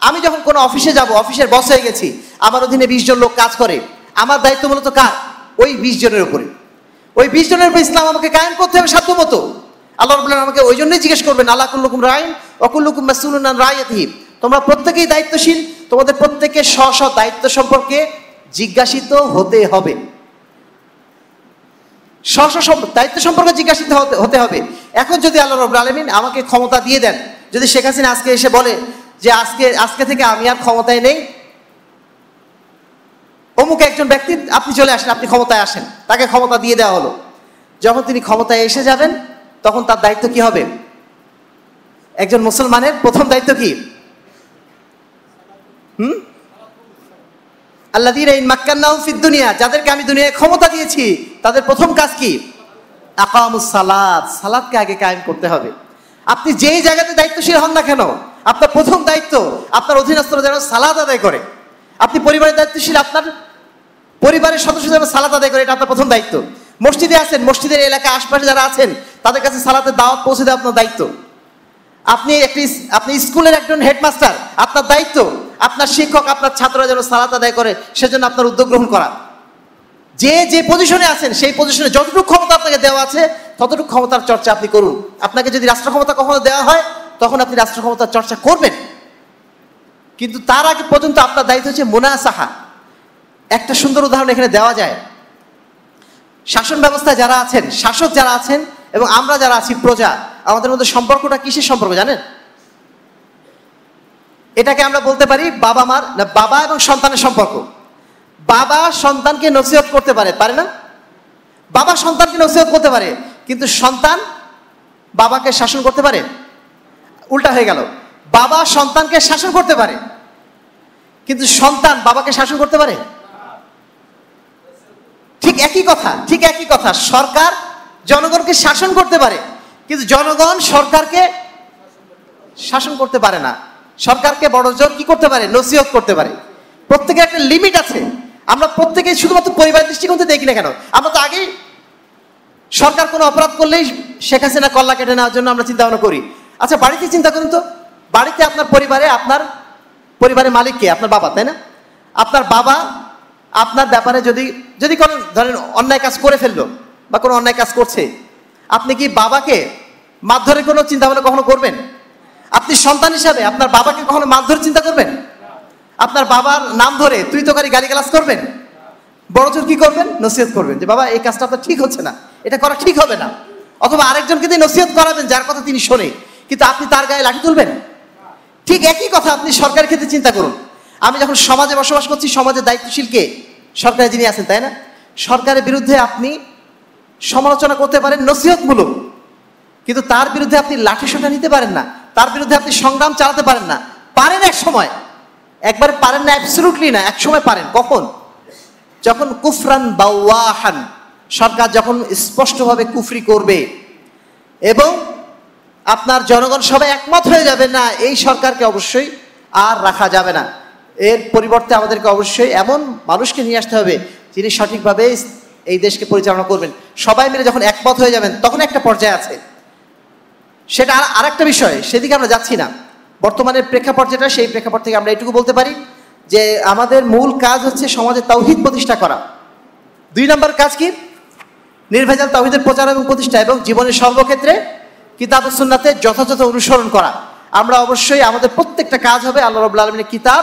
আমি যখন কোনো অফিসে যাব অফিসের বস হয়ে গেছি আমার অধীনে বিশ জন লোক কাজ করে আমার দায়িত্ব মূলত কার ওই বিশ জনের উপরে ওই বিশ জনের উপরে ইসলাম আমাকে কায়েম করতে হবে সাধ্য মতো আল্লাহ রবুল্লাহ আমাকে ওই জন্যই জিজ্ঞেস করবেন আল্লাহ কুল্লুকুম রায়ন অকুল্লুকুম মাসুলুন রায় তোমরা প্রত্যেকেই দায়িত্বশীল তোমাদের প্রত্যেকে স্ব স্ব দায়িত্ব সম্পর্কে জিজ্ঞাসিত হতে হবে স্ব স্ব দায়িত্ব সম্পর্কে জিজ্ঞাসিত হতে হবে এখন যদি আল্লাহ রব আলমিন আমাকে ক্ষমতা দিয়ে দেন যদি শেখ হাসিনা আজকে এসে বলে যে আজকে আজকে থেকে আমি আর ক্ষমতায় নেই অমুক একজন ব্যক্তি আপনি চলে আসেন আপনি ক্ষমতায় আসেন তাকে ক্ষমতা দিয়ে দেওয়া হলো যখন তিনি ক্ষমতায় এসে যাবেন তখন তার দায়িত্ব কি হবে একজন মুসলমানের প্রথম দায়িত্ব কি হুম আল্লাহ ইন মাক্কান্নাহ ফিদ দুনিয়া যাদেরকে আমি দুনিয়ায় ক্ষমতা দিয়েছি তাদের প্রথম কাজ কি আকামুস সালাদ সালাদকে আগে কায়েম করতে হবে আপনি যেই জায়গাতে দায়িত্বশীল হন না কেন আপনার প্রথম দায়িত্ব আপনার অধীনস্থরা যেন সালাদ আদায় করে আপনি পরিবারের দায়িত্বশীল আপনার পরিবারের সদস্য যেন সালাদ আদায় করে এটা আপনার প্রথম দায়িত্ব মসজিদে আছেন মসজিদের এলাকা আশপাশে যারা আছেন তাদের কাছে সালাতে দাওয়াত পৌঁছে দেওয়া আপনার দায়িত্ব আপনি একটি আপনি স্কুলের একজন হেডমাস্টার আপনার দায়িত্ব আপনার শিক্ষক আপনার ছাত্ররা যেন সালাত আদায় করে সেজন্য আপনার উদ্যোগ গ্রহণ করা যে যে পজিশনে আছেন সেই পজিশনে যতটুকু ক্ষমতা আপনাকে দেওয়া আছে ততটুকু ক্ষমতার চর্চা আপনি করুন আপনাকে যদি রাষ্ট্র ক্ষমতা কখনো দেওয়া হয় তখন আপনি রাষ্ট্র ক্ষমতার চর্চা করবেন কিন্তু তার আগে পর্যন্ত আপনার দায়িত্ব হচ্ছে মোনাসাহা একটা সুন্দর উদাহরণ এখানে দেওয়া যায় শাসন ব্যবস্থায় যারা আছেন শাসক যারা আছেন এবং আমরা যারা আছি প্রজা আমাদের মধ্যে সম্পর্কটা কিসের সম্পর্ক জানেন এটাকে আমরা বলতে পারি বাবা মার না বাবা এবং সন্তানের সম্পর্ক বাবা সন্তানকে নসিহত করতে পারে পারে না বাবা সন্তানকে নসিহত করতে পারে কিন্তু সন্তান বাবাকে শাসন করতে পারে উল্টা হয়ে গেল বাবা সন্তানকে শাসন করতে পারে কিন্তু সন্তান বাবাকে শাসন করতে পারে ঠিক একই কথা ঠিক একই কথা সরকার জনগণকে শাসন করতে পারে কিন্তু জনগণ সরকারকে শাসন করতে পারে না সরকারকে বড়জন জোর কি করতে পারে নসিহত করতে পারে প্রত্যেকের একটা লিমিট আছে আমরা প্রত্যেকে শুধুমাত্র পরিবার দৃষ্টিকোণ থেকে দেখি না কেন আমরা তো আগেই সরকার কোনো অপরাধ করলেই শেখ হাসিনা কল্লা কেটে নেওয়ার জন্য আমরা চিন্তা ভাবনা করি আচ্ছা বাড়িতে চিন্তা করুন তো বাড়িতে আপনার পরিবারে আপনার পরিবারের মালিক কে আপনার বাবা তাই না আপনার বাবা আপনার ব্যাপারে যদি যদি কোনো ধরেন অন্যায় কাজ করে ফেললো বা কোনো অন্যায় কাজ করছে আপনি কি বাবাকে মারধরের কোনো চিন্তাভাবনা কখনো করবেন আপনি সন্তান হিসাবে আপনার বাবাকে কখনো মারধর চিন্তা করবেন আপনার বাবার নাম ধরে তুই তো গাড়ি গালি গালাজ করবেন বড়জোর কি করবেন নসিহত করবেন যে বাবা এই কাজটা আপনার ঠিক হচ্ছে না এটা করা ঠিক হবে না অথবা আরেকজনকে দিয়ে নসিহত করাবেন যার কথা তিনি শোনে কিন্তু আপনি তার গায়ে লাঠি তুলবেন ঠিক একই কথা আপনি সরকারের ক্ষেত্রে চিন্তা করুন আমি যখন সমাজে বসবাস করছি সমাজের দায়িত্বশীলকে কে সরকারে যিনি আছেন তাই না সরকারের বিরুদ্ধে আপনি সমালোচনা করতে পারেন নসিহতমূলক কিন্তু তার বিরুদ্ধে আপনি লাঠি সোটা নিতে পারেন না তার বিরুদ্ধে আপনি সংগ্রাম চালাতে পারেন না পারেন এক সময় একবার পারেন না অ্যাবসলুটলি না এক সময় পারেন কখন যখন কুফরান বাওয়াহান সরকার যখন স্পষ্টভাবে কুফরি করবে এবং আপনার জনগণ সবাই একমত হয়ে যাবে না এই সরকারকে অবশ্যই আর রাখা যাবে না এর পরিবর্তে আমাদেরকে অবশ্যই এমন মানুষকে নিয়ে আসতে হবে যিনি সঠিকভাবে এই দেশকে পরিচালনা করবেন সবাই মিলে যখন একমত হয়ে যাবেন তখন একটা পর্যায়ে আছে সেটা আর আরেকটা বিষয় সেদিকে আমরা যাচ্ছি না বর্তমানের প্রেক্ষাপট যেটা সেই প্রেক্ষাপট থেকে আমরা এটুকু বলতে পারি যে আমাদের মূল কাজ হচ্ছে সমাজে তৌহিদ প্রতিষ্ঠা করা দুই নম্বর কাজ কি নির্ভেজাল তৌহিদের প্রচার এবং প্রতিষ্ঠা এবং জীবনের সর্বক্ষেত্রে কিতাব সুন্নাতে যথাযথ অনুসরণ করা আমরা অবশ্যই আমাদের প্রত্যেকটা কাজ হবে আল্লাহ রব আলমিনের কিতাব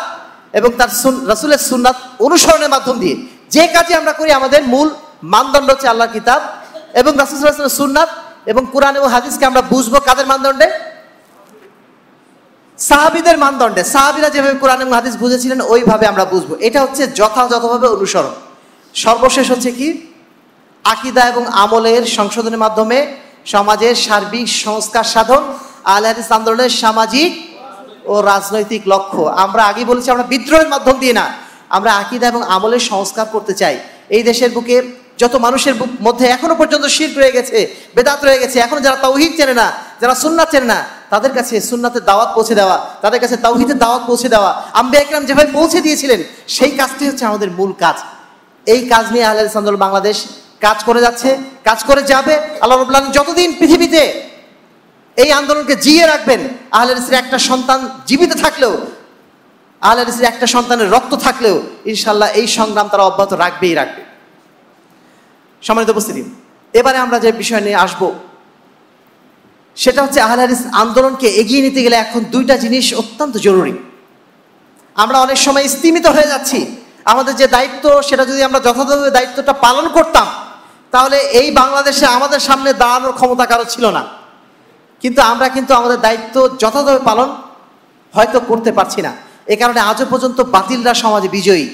এবং তার রাসুলের সুন্নাত অনুসরণের মাধ্যম দিয়ে যে কাজে আমরা করি আমাদের মূল মানদণ্ড হচ্ছে আল্লাহর কিতাব এবং রাসুল সুন্নাথ এবং কোরআন এবং হাদিসকে আমরা বুঝবো কাদের মানদণ্ডে সাহাবিদের মানদণ্ডে সাহাবিরা যেভাবে কোরআন এবং হাদিস বুঝেছিলেন ওইভাবে আমরা বুঝবো এটা হচ্ছে যথাযথভাবে অনুসরণ সর্বশেষ হচ্ছে কি আকিদা এবং আমলের সংশোধনের মাধ্যমে সমাজের সার্বিক সংস্কার সাধন আল হাদিস আন্দোলনের সামাজিক ও রাজনৈতিক লক্ষ্য আমরা আগে বলেছি আমরা বিদ্রোহের মাধ্যম দিয়ে না আমরা আকিদা এবং আমলের সংস্কার করতে চাই এই দেশের বুকে যত মানুষের মধ্যে এখনো পর্যন্ত শির্ক রয়ে গেছে বেদাত রয়ে গেছে এখন যারা তাওহিদ চেনে না যারা সুন্নাত চেনে না তাদের কাছে সুন্নাতের দাওয়াত পৌঁছে দেওয়া তাদের কাছে তাওহিদের দাওয়াত পৌঁছে দেওয়া আম্বে একরাম যেভাবে পৌঁছে দিয়েছিলেন সেই কাজটি হচ্ছে আমাদের মূল কাজ এই কাজ নিয়ে আহ সান্দল বাংলাদেশ কাজ করে যাচ্ছে কাজ করে যাবে আল্লাহ রবুল্লাহ যতদিন পৃথিবীতে এই আন্দোলনকে জিয়ে রাখবেন আহলে একটা সন্তান জীবিত থাকলেও আহলে একটা সন্তানের রক্ত থাকলেও ইনশাল্লাহ এই সংগ্রাম তারা অব্যাহত রাখবেই রাখবে সম্মানিত উপস্থিতি এবারে আমরা যে বিষয় নিয়ে আসব সেটা হচ্ছে আহলারিস আন্দোলনকে এগিয়ে নিতে গেলে এখন দুইটা জিনিস অত্যন্ত জরুরি আমরা অনেক সময় স্তীমিত হয়ে যাচ্ছি আমাদের যে দায়িত্ব সেটা যদি আমরা যথাযথ দায়িত্বটা পালন করতাম তাহলে এই বাংলাদেশে আমাদের সামনে দাঁড়ানোর ক্ষমতা কারো ছিল না কিন্তু আমরা কিন্তু আমাদের দায়িত্ব যথাযথ পালন হয়তো করতে পারছি না এ কারণে আজও পর্যন্ত বাতিলরা সমাজে বিজয়ী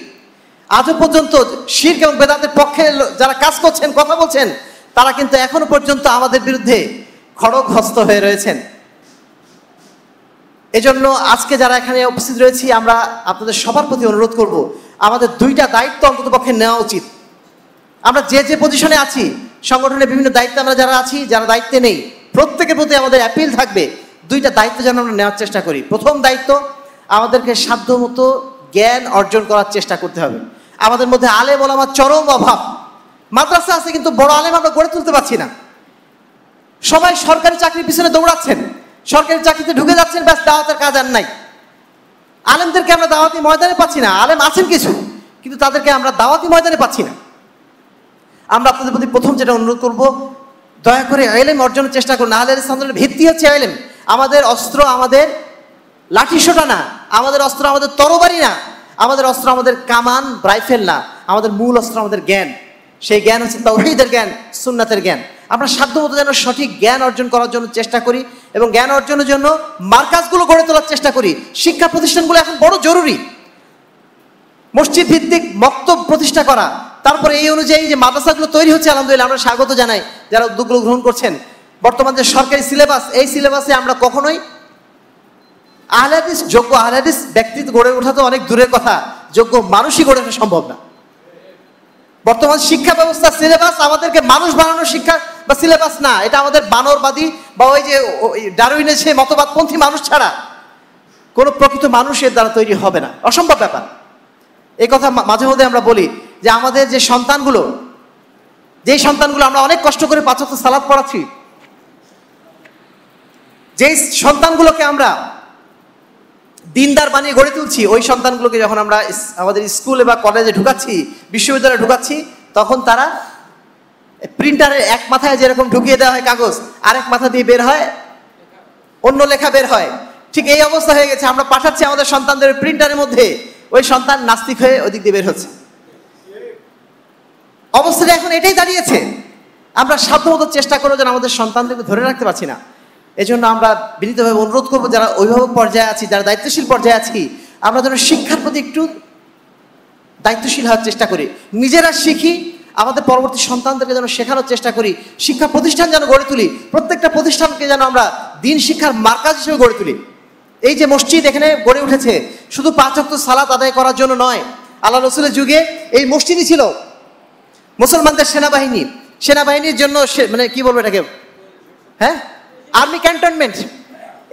আজও পর্যন্ত শির্ক এবং বেদান্তের পক্ষে যারা কাজ করছেন কথা বলছেন তারা কিন্তু এখনো পর্যন্ত আমাদের বিরুদ্ধে খড়গ হস্ত হয়ে রয়েছেন এজন্য আজকে যারা এখানে উপস্থিত রয়েছি আমরা আপনাদের সবার প্রতি অনুরোধ করব আমাদের দুইটা দায়িত্ব অন্তত পক্ষে নেওয়া উচিত আমরা যে যে পজিশনে আছি সংগঠনের বিভিন্ন দায়িত্ব আমরা যারা আছি যারা দায়িত্বে নেই প্রত্যেকের প্রতি আমাদের অ্যাপিল থাকবে দুইটা দায়িত্ব যেন আমরা নেওয়ার চেষ্টা করি প্রথম দায়িত্ব আমাদেরকে সাধ্যমতো জ্ঞান অর্জন করার চেষ্টা করতে হবে আমাদের মধ্যে আলেম ওলামার চরম অভাব মাদ্রাসা আছে কিন্তু বড় আলেম আমরা গড়ে তুলতে পারছি না সবাই সরকারি চাকরির পিছনে দৌড়াচ্ছেন সরকারি চাকরিতে ঢুকে যাচ্ছেন ব্যাস দাওয়াতের কাজ আর নাই আলেমদেরকে আমরা দাওয়াতি ময়দানে পাচ্ছি না আলেম আছেন কিছু কিন্তু তাদেরকে আমরা দাওয়াতি ময়দানে পাচ্ছি না আমরা আপনাদের প্রতি প্রথম যেটা অনুরোধ করব দয়া করে আইলেম অর্জনের চেষ্টা করুন আলের সন্তানের ভিত্তি হচ্ছে আইলেম আমাদের অস্ত্র আমাদের লাঠি না আমাদের অস্ত্র আমাদের তরবারি না আমাদের অস্ত্র আমাদের কামান রাইফেল না আমাদের মূল অস্ত্র আমাদের জ্ঞান সেই জ্ঞান হচ্ছে তৌহিদের জ্ঞান সুন্নাতের জ্ঞান আমরা সাধ্যমতো যেন সঠিক জ্ঞান অর্জন করার জন্য চেষ্টা করি এবং জ্ঞান অর্জনের জন্য মার্কাজগুলো গড়ে তোলার চেষ্টা করি শিক্ষা প্রতিষ্ঠানগুলো এখন বড় জরুরি মসজিদ ভিত্তিক মক্তব প্রতিষ্ঠা করা তারপরে এই অনুযায়ী যে মাদ্রাসাগুলো তৈরি হচ্ছে আলহামদুলিল্লাহ আমরা স্বাগত জানাই যারা উদ্যোগগুলো গ্রহণ করছেন বর্তমান যে সরকারি সিলেবাস এই সিলেবাসে আমরা কখনোই আহলাদিস যোগ্য আহলাদিস ব্যক্তি গড়ে ওঠা তো অনেক দূরের কথা যোগ্য মানুষই গড়ে ওঠা সম্ভব না বর্তমান শিক্ষা ব্যবস্থা সিলেবাস আমাদেরকে মানুষ বানানোর শিক্ষা বা সিলেবাস না এটা আমাদের বানরবাদী বা ওই যে ডারুইনে সে মতবাদপন্থী মানুষ ছাড়া কোনো প্রকৃত মানুষের দ্বারা তৈরি হবে না অসম্ভব ব্যাপার এই কথা মাঝে মধ্যে আমরা বলি যে আমাদের যে সন্তানগুলো যে সন্তানগুলো আমরা অনেক কষ্ট করে পাঁচত্ব সালাদ পড়াচ্ছি যেই সন্তানগুলোকে আমরা দিনদার বানিয়ে গড়ে তুলছি ওই সন্তানগুলোকে যখন আমরা আমাদের স্কুলে বা কলেজে ঢুকাচ্ছি বিশ্ববিদ্যালয়ে ঢুকাচ্ছি তখন তারা প্রিন্টারের এক মাথায় যেরকম ঢুকিয়ে দেওয়া হয় কাগজ আরেক মাথা দিয়ে বের হয় অন্য লেখা বের হয় ঠিক এই অবস্থা হয়ে গেছে আমরা পাঠাচ্ছি আমাদের সন্তানদের প্রিন্টারের মধ্যে ওই সন্তান নাস্তিক হয়ে ওদিক দিয়ে বের হচ্ছে অবস্থাটা এখন এটাই দাঁড়িয়েছে আমরা সাধ্যমতো চেষ্টা করো যেন আমাদের সন্তানদেরকে ধরে রাখতে পারছি না এজন্য আমরা বিনীতভাবে অনুরোধ করবো যারা অভিভাবক পর্যায়ে আছি যারা দায়িত্বশীল পর্যায়ে আছি আমরা যেন শিক্ষার প্রতি একটু দায়িত্বশীল হওয়ার চেষ্টা করি নিজেরা শিখি আমাদের পরবর্তী সন্তানদেরকে যেন শেখানোর চেষ্টা করি শিক্ষা প্রতিষ্ঠান যেন গড়ে তুলি প্রত্যেকটা প্রতিষ্ঠানকে যেন আমরা দিন শিক্ষার মার্কাজ হিসেবে গড়ে তুলি এই যে মসজিদ এখানে গড়ে উঠেছে শুধু পাঁচক্ত সালাত আদায় করার জন্য নয় আল্লাহ রসুলের যুগে এই মসজিদই ছিল মুসলমানদের সেনাবাহিনী সেনাবাহিনীর জন্য মানে কি বলবো এটাকে হ্যাঁ আর্মি ক্যান্টনমেন্ট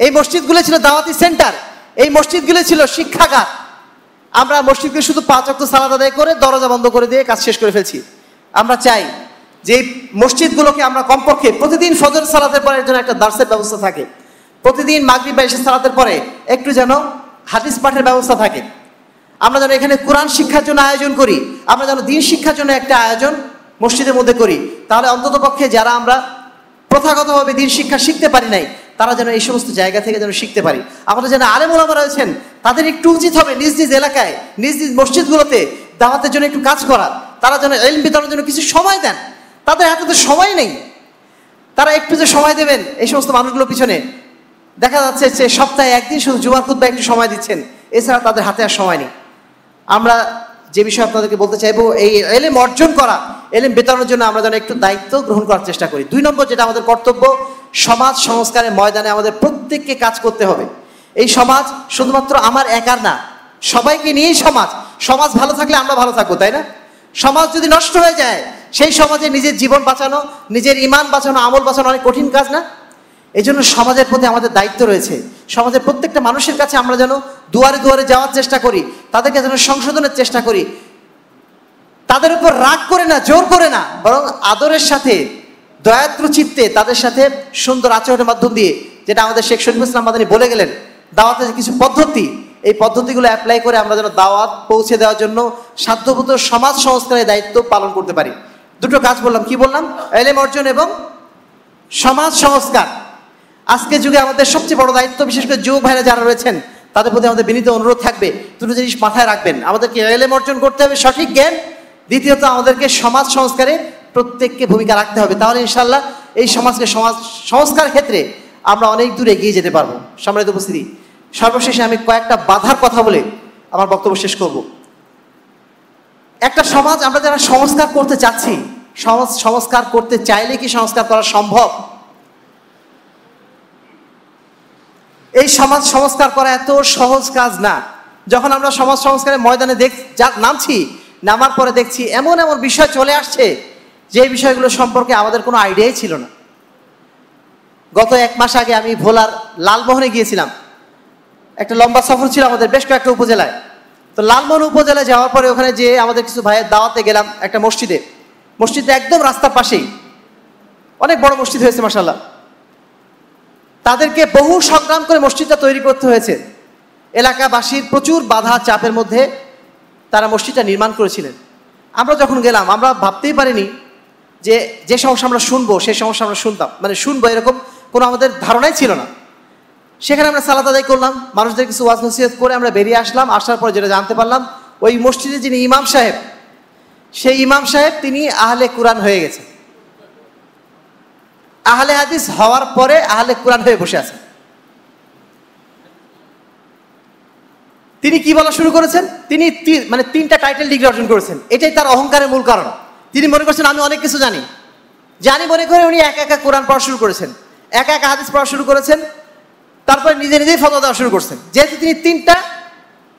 এই মসজিদগুলো ছিল দাওয়াতি সেন্টার এই মসজিদগুলো ছিল শিক্ষাগার আমরা মসজিদকে শুধু পাঁচ অক্ত সালাদ আদায় করে দরজা বন্ধ করে দিয়ে কাজ শেষ করে ফেলছি আমরা চাই যে এই মসজিদগুলোকে আমরা কমপক্ষে প্রতিদিন ফজর সালাতের পরে যেন একটা দার্সের ব্যবস্থা থাকে প্রতিদিন মাগরি বাইশের সালাতের পরে একটু যেন হাদিস পাঠের ব্যবস্থা থাকে আমরা যেন এখানে কোরআন শিক্ষার জন্য আয়োজন করি আমরা যেন দিন শিক্ষার জন্য একটা আয়োজন মসজিদের মধ্যে করি তাহলে অন্ততপক্ষে যারা আমরা প্রথাগতভাবে দিন শিক্ষা শিখতে পারি নাই তারা যেন এই সমস্ত জায়গা থেকে যেন শিখতে পারি আমাদের যেন আলেমোলামা রয়েছেন তাদের একটু উচিত হবে নিজ নিজ এলাকায় নিজ নিজ মসজিদগুলোতে দাওয়াতের জন্য একটু কাজ করা তারা যেন এলম বিতরণের জন্য কিছু সময় দেন তাদের হাতে তো সময় নেই তারা একটু যে সময় দেবেন এই সমস্ত মানুষগুলোর পিছনে দেখা যাচ্ছে যে সপ্তাহে একদিন শুধু জুমার খুদ্া একটু সময় দিচ্ছেন এছাড়া তাদের হাতে আর সময় নেই আমরা যে বিষয়ে আপনাদেরকে বলতে চাইবো এই এলেম অর্জন করা এলেম বেতানোর জন্য আমরা যেন একটু দায়িত্ব গ্রহণ করার চেষ্টা করি দুই নম্বর যেটা আমাদের কর্তব্য সমাজ সংস্কারের ময়দানে আমাদের প্রত্যেককে কাজ করতে হবে এই সমাজ শুধুমাত্র আমার একার না সবাইকে নিয়েই সমাজ সমাজ ভালো থাকলে আমরা ভালো থাকবো তাই না সমাজ যদি নষ্ট হয়ে যায় সেই সমাজে নিজের জীবন বাঁচানো নিজের ইমান বাঁচানো আমল বাঁচানো অনেক কঠিন কাজ না এই জন্য সমাজের প্রতি আমাদের দায়িত্ব রয়েছে সমাজের প্রত্যেকটা মানুষের কাছে আমরা যেন দুয়ারে দুয়ারে যাওয়ার চেষ্টা করি তাদেরকে যেন সংশোধনের চেষ্টা করি তাদের উপর রাগ করে না জোর করে না বরং আদরের সাথে দয়াদ্র চিত্তে তাদের সাথে সুন্দর আচরণের মাধ্যম দিয়ে যেটা আমাদের শেখ শরীফ ইসলাম মাদানী বলে গেলেন দাওয়াতের কিছু পদ্ধতি এই পদ্ধতিগুলো অ্যাপ্লাই করে আমরা যেন দাওয়াত পৌঁছে দেওয়ার জন্য সাধ্যভূত সমাজ সংস্কারের দায়িত্ব পালন করতে পারি দুটো কাজ বললাম কি বললাম এলেম অর্জন এবং সমাজ সংস্কার আজকে যুগে আমাদের সবচেয়ে বড় দায়িত্ব বিশেষ করে যুব ভাইরা যারা রয়েছেন তাদের প্রতি আমাদের বিনীত অনুরোধ থাকবে দুটো জিনিস মাথায় রাখবেন আমাদেরকে এলেম অর্জন করতে হবে সঠিক জ্ঞান দ্বিতীয়ত আমাদেরকে সমাজ সংস্কারে প্রত্যেককে ভূমিকা রাখতে হবে তাহলে ইনশাল্লাহ এই সমাজকে সমাজ সংস্কার ক্ষেত্রে আমরা অনেক দূরে এগিয়ে যেতে পারবো সম্মানিত উপস্থিতি সর্বশেষে আমি কয়েকটা বাধার কথা বলে আমার বক্তব্য শেষ করব একটা সমাজ আমরা যারা সংস্কার করতে চাচ্ছি সমাজ সংস্কার করতে চাইলে কি সংস্কার করা সম্ভব এই সমাজ সংস্কার করা এত সহজ কাজ না যখন আমরা সমাজ সংস্কারের ময়দানে দেখ নামছি নামার পরে দেখছি এমন এমন বিষয় চলে আসছে যে বিষয়গুলো সম্পর্কে আমাদের কোনো আইডিয়াই ছিল না গত এক মাস আগে আমি ভোলার লালমোহনে গিয়েছিলাম একটা লম্বা সফর ছিল আমাদের বেশ কয়েকটা উপজেলায় তো লালমোহন উপজেলায় যাওয়ার পরে ওখানে যে আমাদের কিছু ভাইয়ের দাওয়াতে গেলাম একটা মসজিদে মসজিদে একদম রাস্তার পাশেই অনেক বড় মসজিদ হয়েছে মাসাল্লাহ তাদেরকে বহু সংগ্রাম করে মসজিদটা তৈরি করতে হয়েছে এলাকাবাসীর প্রচুর বাধা চাপের মধ্যে তারা মসজিদটা নির্মাণ করেছিলেন আমরা যখন গেলাম আমরা ভাবতেই পারিনি যে যে সমস্যা আমরা শুনবো সে সমস্যা আমরা শুনতাম মানে শুনবো এরকম কোনো আমাদের ধারণাই ছিল না সেখানে আমরা সালাত আদায় করলাম মানুষদের কিছু ওয়াজ নসিহত করে আমরা বেরিয়ে আসলাম আসার পর যেটা জানতে পারলাম ওই মসজিদে যিনি ইমাম সাহেব সেই ইমাম সাহেব তিনি আহলে কোরআন হয়ে গেছে আহলে হাদিস হওয়ার পরে আহলে কোরআন হয়ে বসে আছেন তিনি কি বলা শুরু করেছেন তিনি মানে তিনটা টাইটেল ডিগ্রি অর্জন করেছেন এটাই তার অহংকারের মূল কারণ তিনি মনে করছেন আমি অনেক কিছু জানি জানি মনে করে উনি একা একা কোরআন পড়া শুরু করেছেন একা একা হাদিস পড়া শুরু করেছেন তারপরে নিজে নিজেই ফতোয়া দেওয়া শুরু করছেন যেহেতু তিনি তিনটা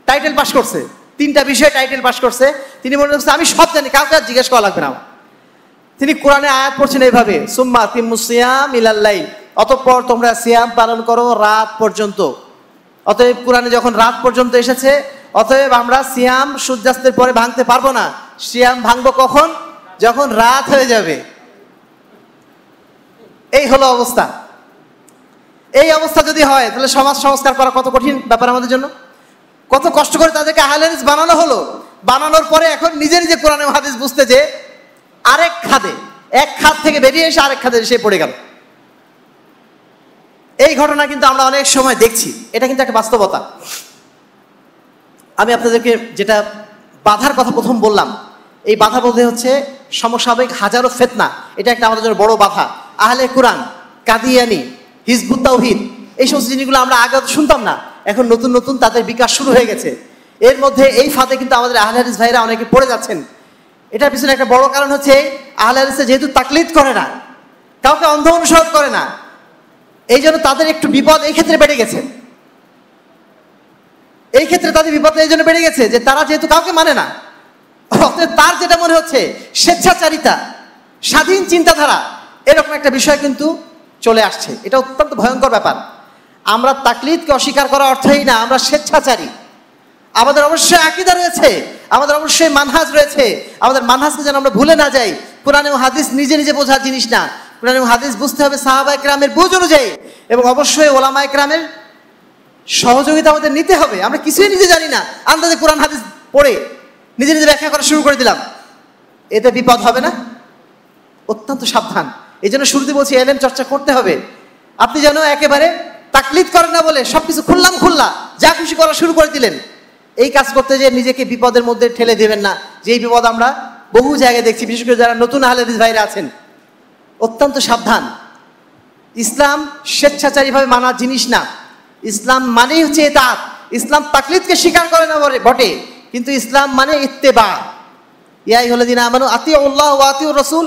টাইটেল পাশ করছে তিনটা বিষয়ে টাইটেল পাশ করছে তিনি মনে করছেন আমি সব জানি কাউকে আর জিজ্ঞেস করা লাগবে না আমার তিনি কোরআনে আয়াত পড়ছেন এইভাবে সুম্মা তিমুসিয়াম ইলাল্লাই অতঃপর তোমরা সিয়াম পালন করো রাত পর্যন্ত অতএব কোরআনে যখন রাত পর্যন্ত এসেছে অতএব আমরা সিয়াম সূর্যাস্তের পরে ভাঙতে পারবো না সিয়াম ভাঙবো কখন যখন রাত হয়ে যাবে এই হলো অবস্থা এই অবস্থা যদি হয় তাহলে সমাজ সংস্কার করা কত কঠিন ব্যাপার আমাদের জন্য কত কষ্ট করে তাদেরকে আহলেনিস বানানো হলো বানানোর পরে এখন নিজে নিজে কোরআনে হাদিস বুঝতে যে আরেক খাদে এক খাত থেকে বেরিয়ে এসে আরেক খাদে সে পড়ে গেল এই ঘটনা কিন্তু আমরা অনেক সময় দেখছি এটা কিন্তু একটা বাস্তবতা আমি আপনাদেরকে যেটা বাধার কথা প্রথম বললাম এই বাধা বলতে হচ্ছে সমসাময়িক হাজারো ফেতনা এটা একটা আমাদের জন্য বড় বাধা আহলে কোরআন কাদিয়ানি হিজবুত তাওহিদ এই সমস্ত জিনিসগুলো আমরা আগে শুনতাম না এখন নতুন নতুন তাদের বিকাশ শুরু হয়ে গেছে এর মধ্যে এই ফাঁদে কিন্তু আমাদের আহলে হাদিস ভাইরা অনেকে পড়ে যাচ্ছেন এটার পিছনে একটা বড় কারণ হচ্ছে আহলে হাদিসে যেহেতু তাকলিদ করে না কাউকে অন্ধ অনুসরণ করে না এই জন্য তাদের একটু বিপদ এই ক্ষেত্রে বেড়ে গেছে এই ক্ষেত্রে তাদের বিপদ এই জন্য বেড়ে গেছে যে তারা যেহেতু কাউকে মানে না তার যেটা মনে হচ্ছে স্বেচ্ছাচারিতা স্বাধীন চিন্তাধারা এরকম একটা বিষয় কিন্তু চলে আসছে এটা অত্যন্ত ভয়ঙ্কর ব্যাপার আমরা তাকলিদকে অস্বীকার করা অর্থই না আমরা স্বেচ্ছাচারী আমাদের অবশ্যই আকিদা রয়েছে আমাদের অবশ্যই মানহাজ রয়েছে আমাদের মানহাজকে যেন আমরা ভুলে না যাই এবং হাদিস নিজে নিজে বোঝার জিনিস না কোরআন এবং হাদিস বুঝতে হবে সাহাবাই গ্রামের বুঝ অনুযায়ী এবং অবশ্যই ওলামায় গ্রামের সহযোগিতা আমাদের নিতে হবে আমরা কিছুই নিজে জানি না আন্দাজে কোরআন হাদিস পড়ে নিজে নিজে ব্যাখ্যা করা শুরু করে দিলাম এতে বিপদ হবে না অত্যন্ত সাবধান এই জন্য শুরুতে বলছি এলএম চর্চা করতে হবে আপনি যেন একেবারে তাকলিদ করেন না বলে সব কিছু খুললাম খুললা যা খুশি করা শুরু করে দিলেন এই কাজ করতে যে নিজেকে বিপদের মধ্যে ঠেলে দেবেন না যেই বিপদ আমরা বহু জায়গায় দেখছি বিশেষ করে যারা নতুন আহলেদিস ভাইরা আছেন অত্যন্ত সাবধান ইসলাম স্বেচ্ছাচারীভাবে মানার জিনিস না ইসলাম মানেই হচ্ছে এটা ইসলাম তাকলিদকে স্বীকার করে না বলে বটে কিন্তু ইসলাম মানে ইত্তেবা ইয়াই হলে দিন আমানু আতি উল্লাহ আতিউ রসুল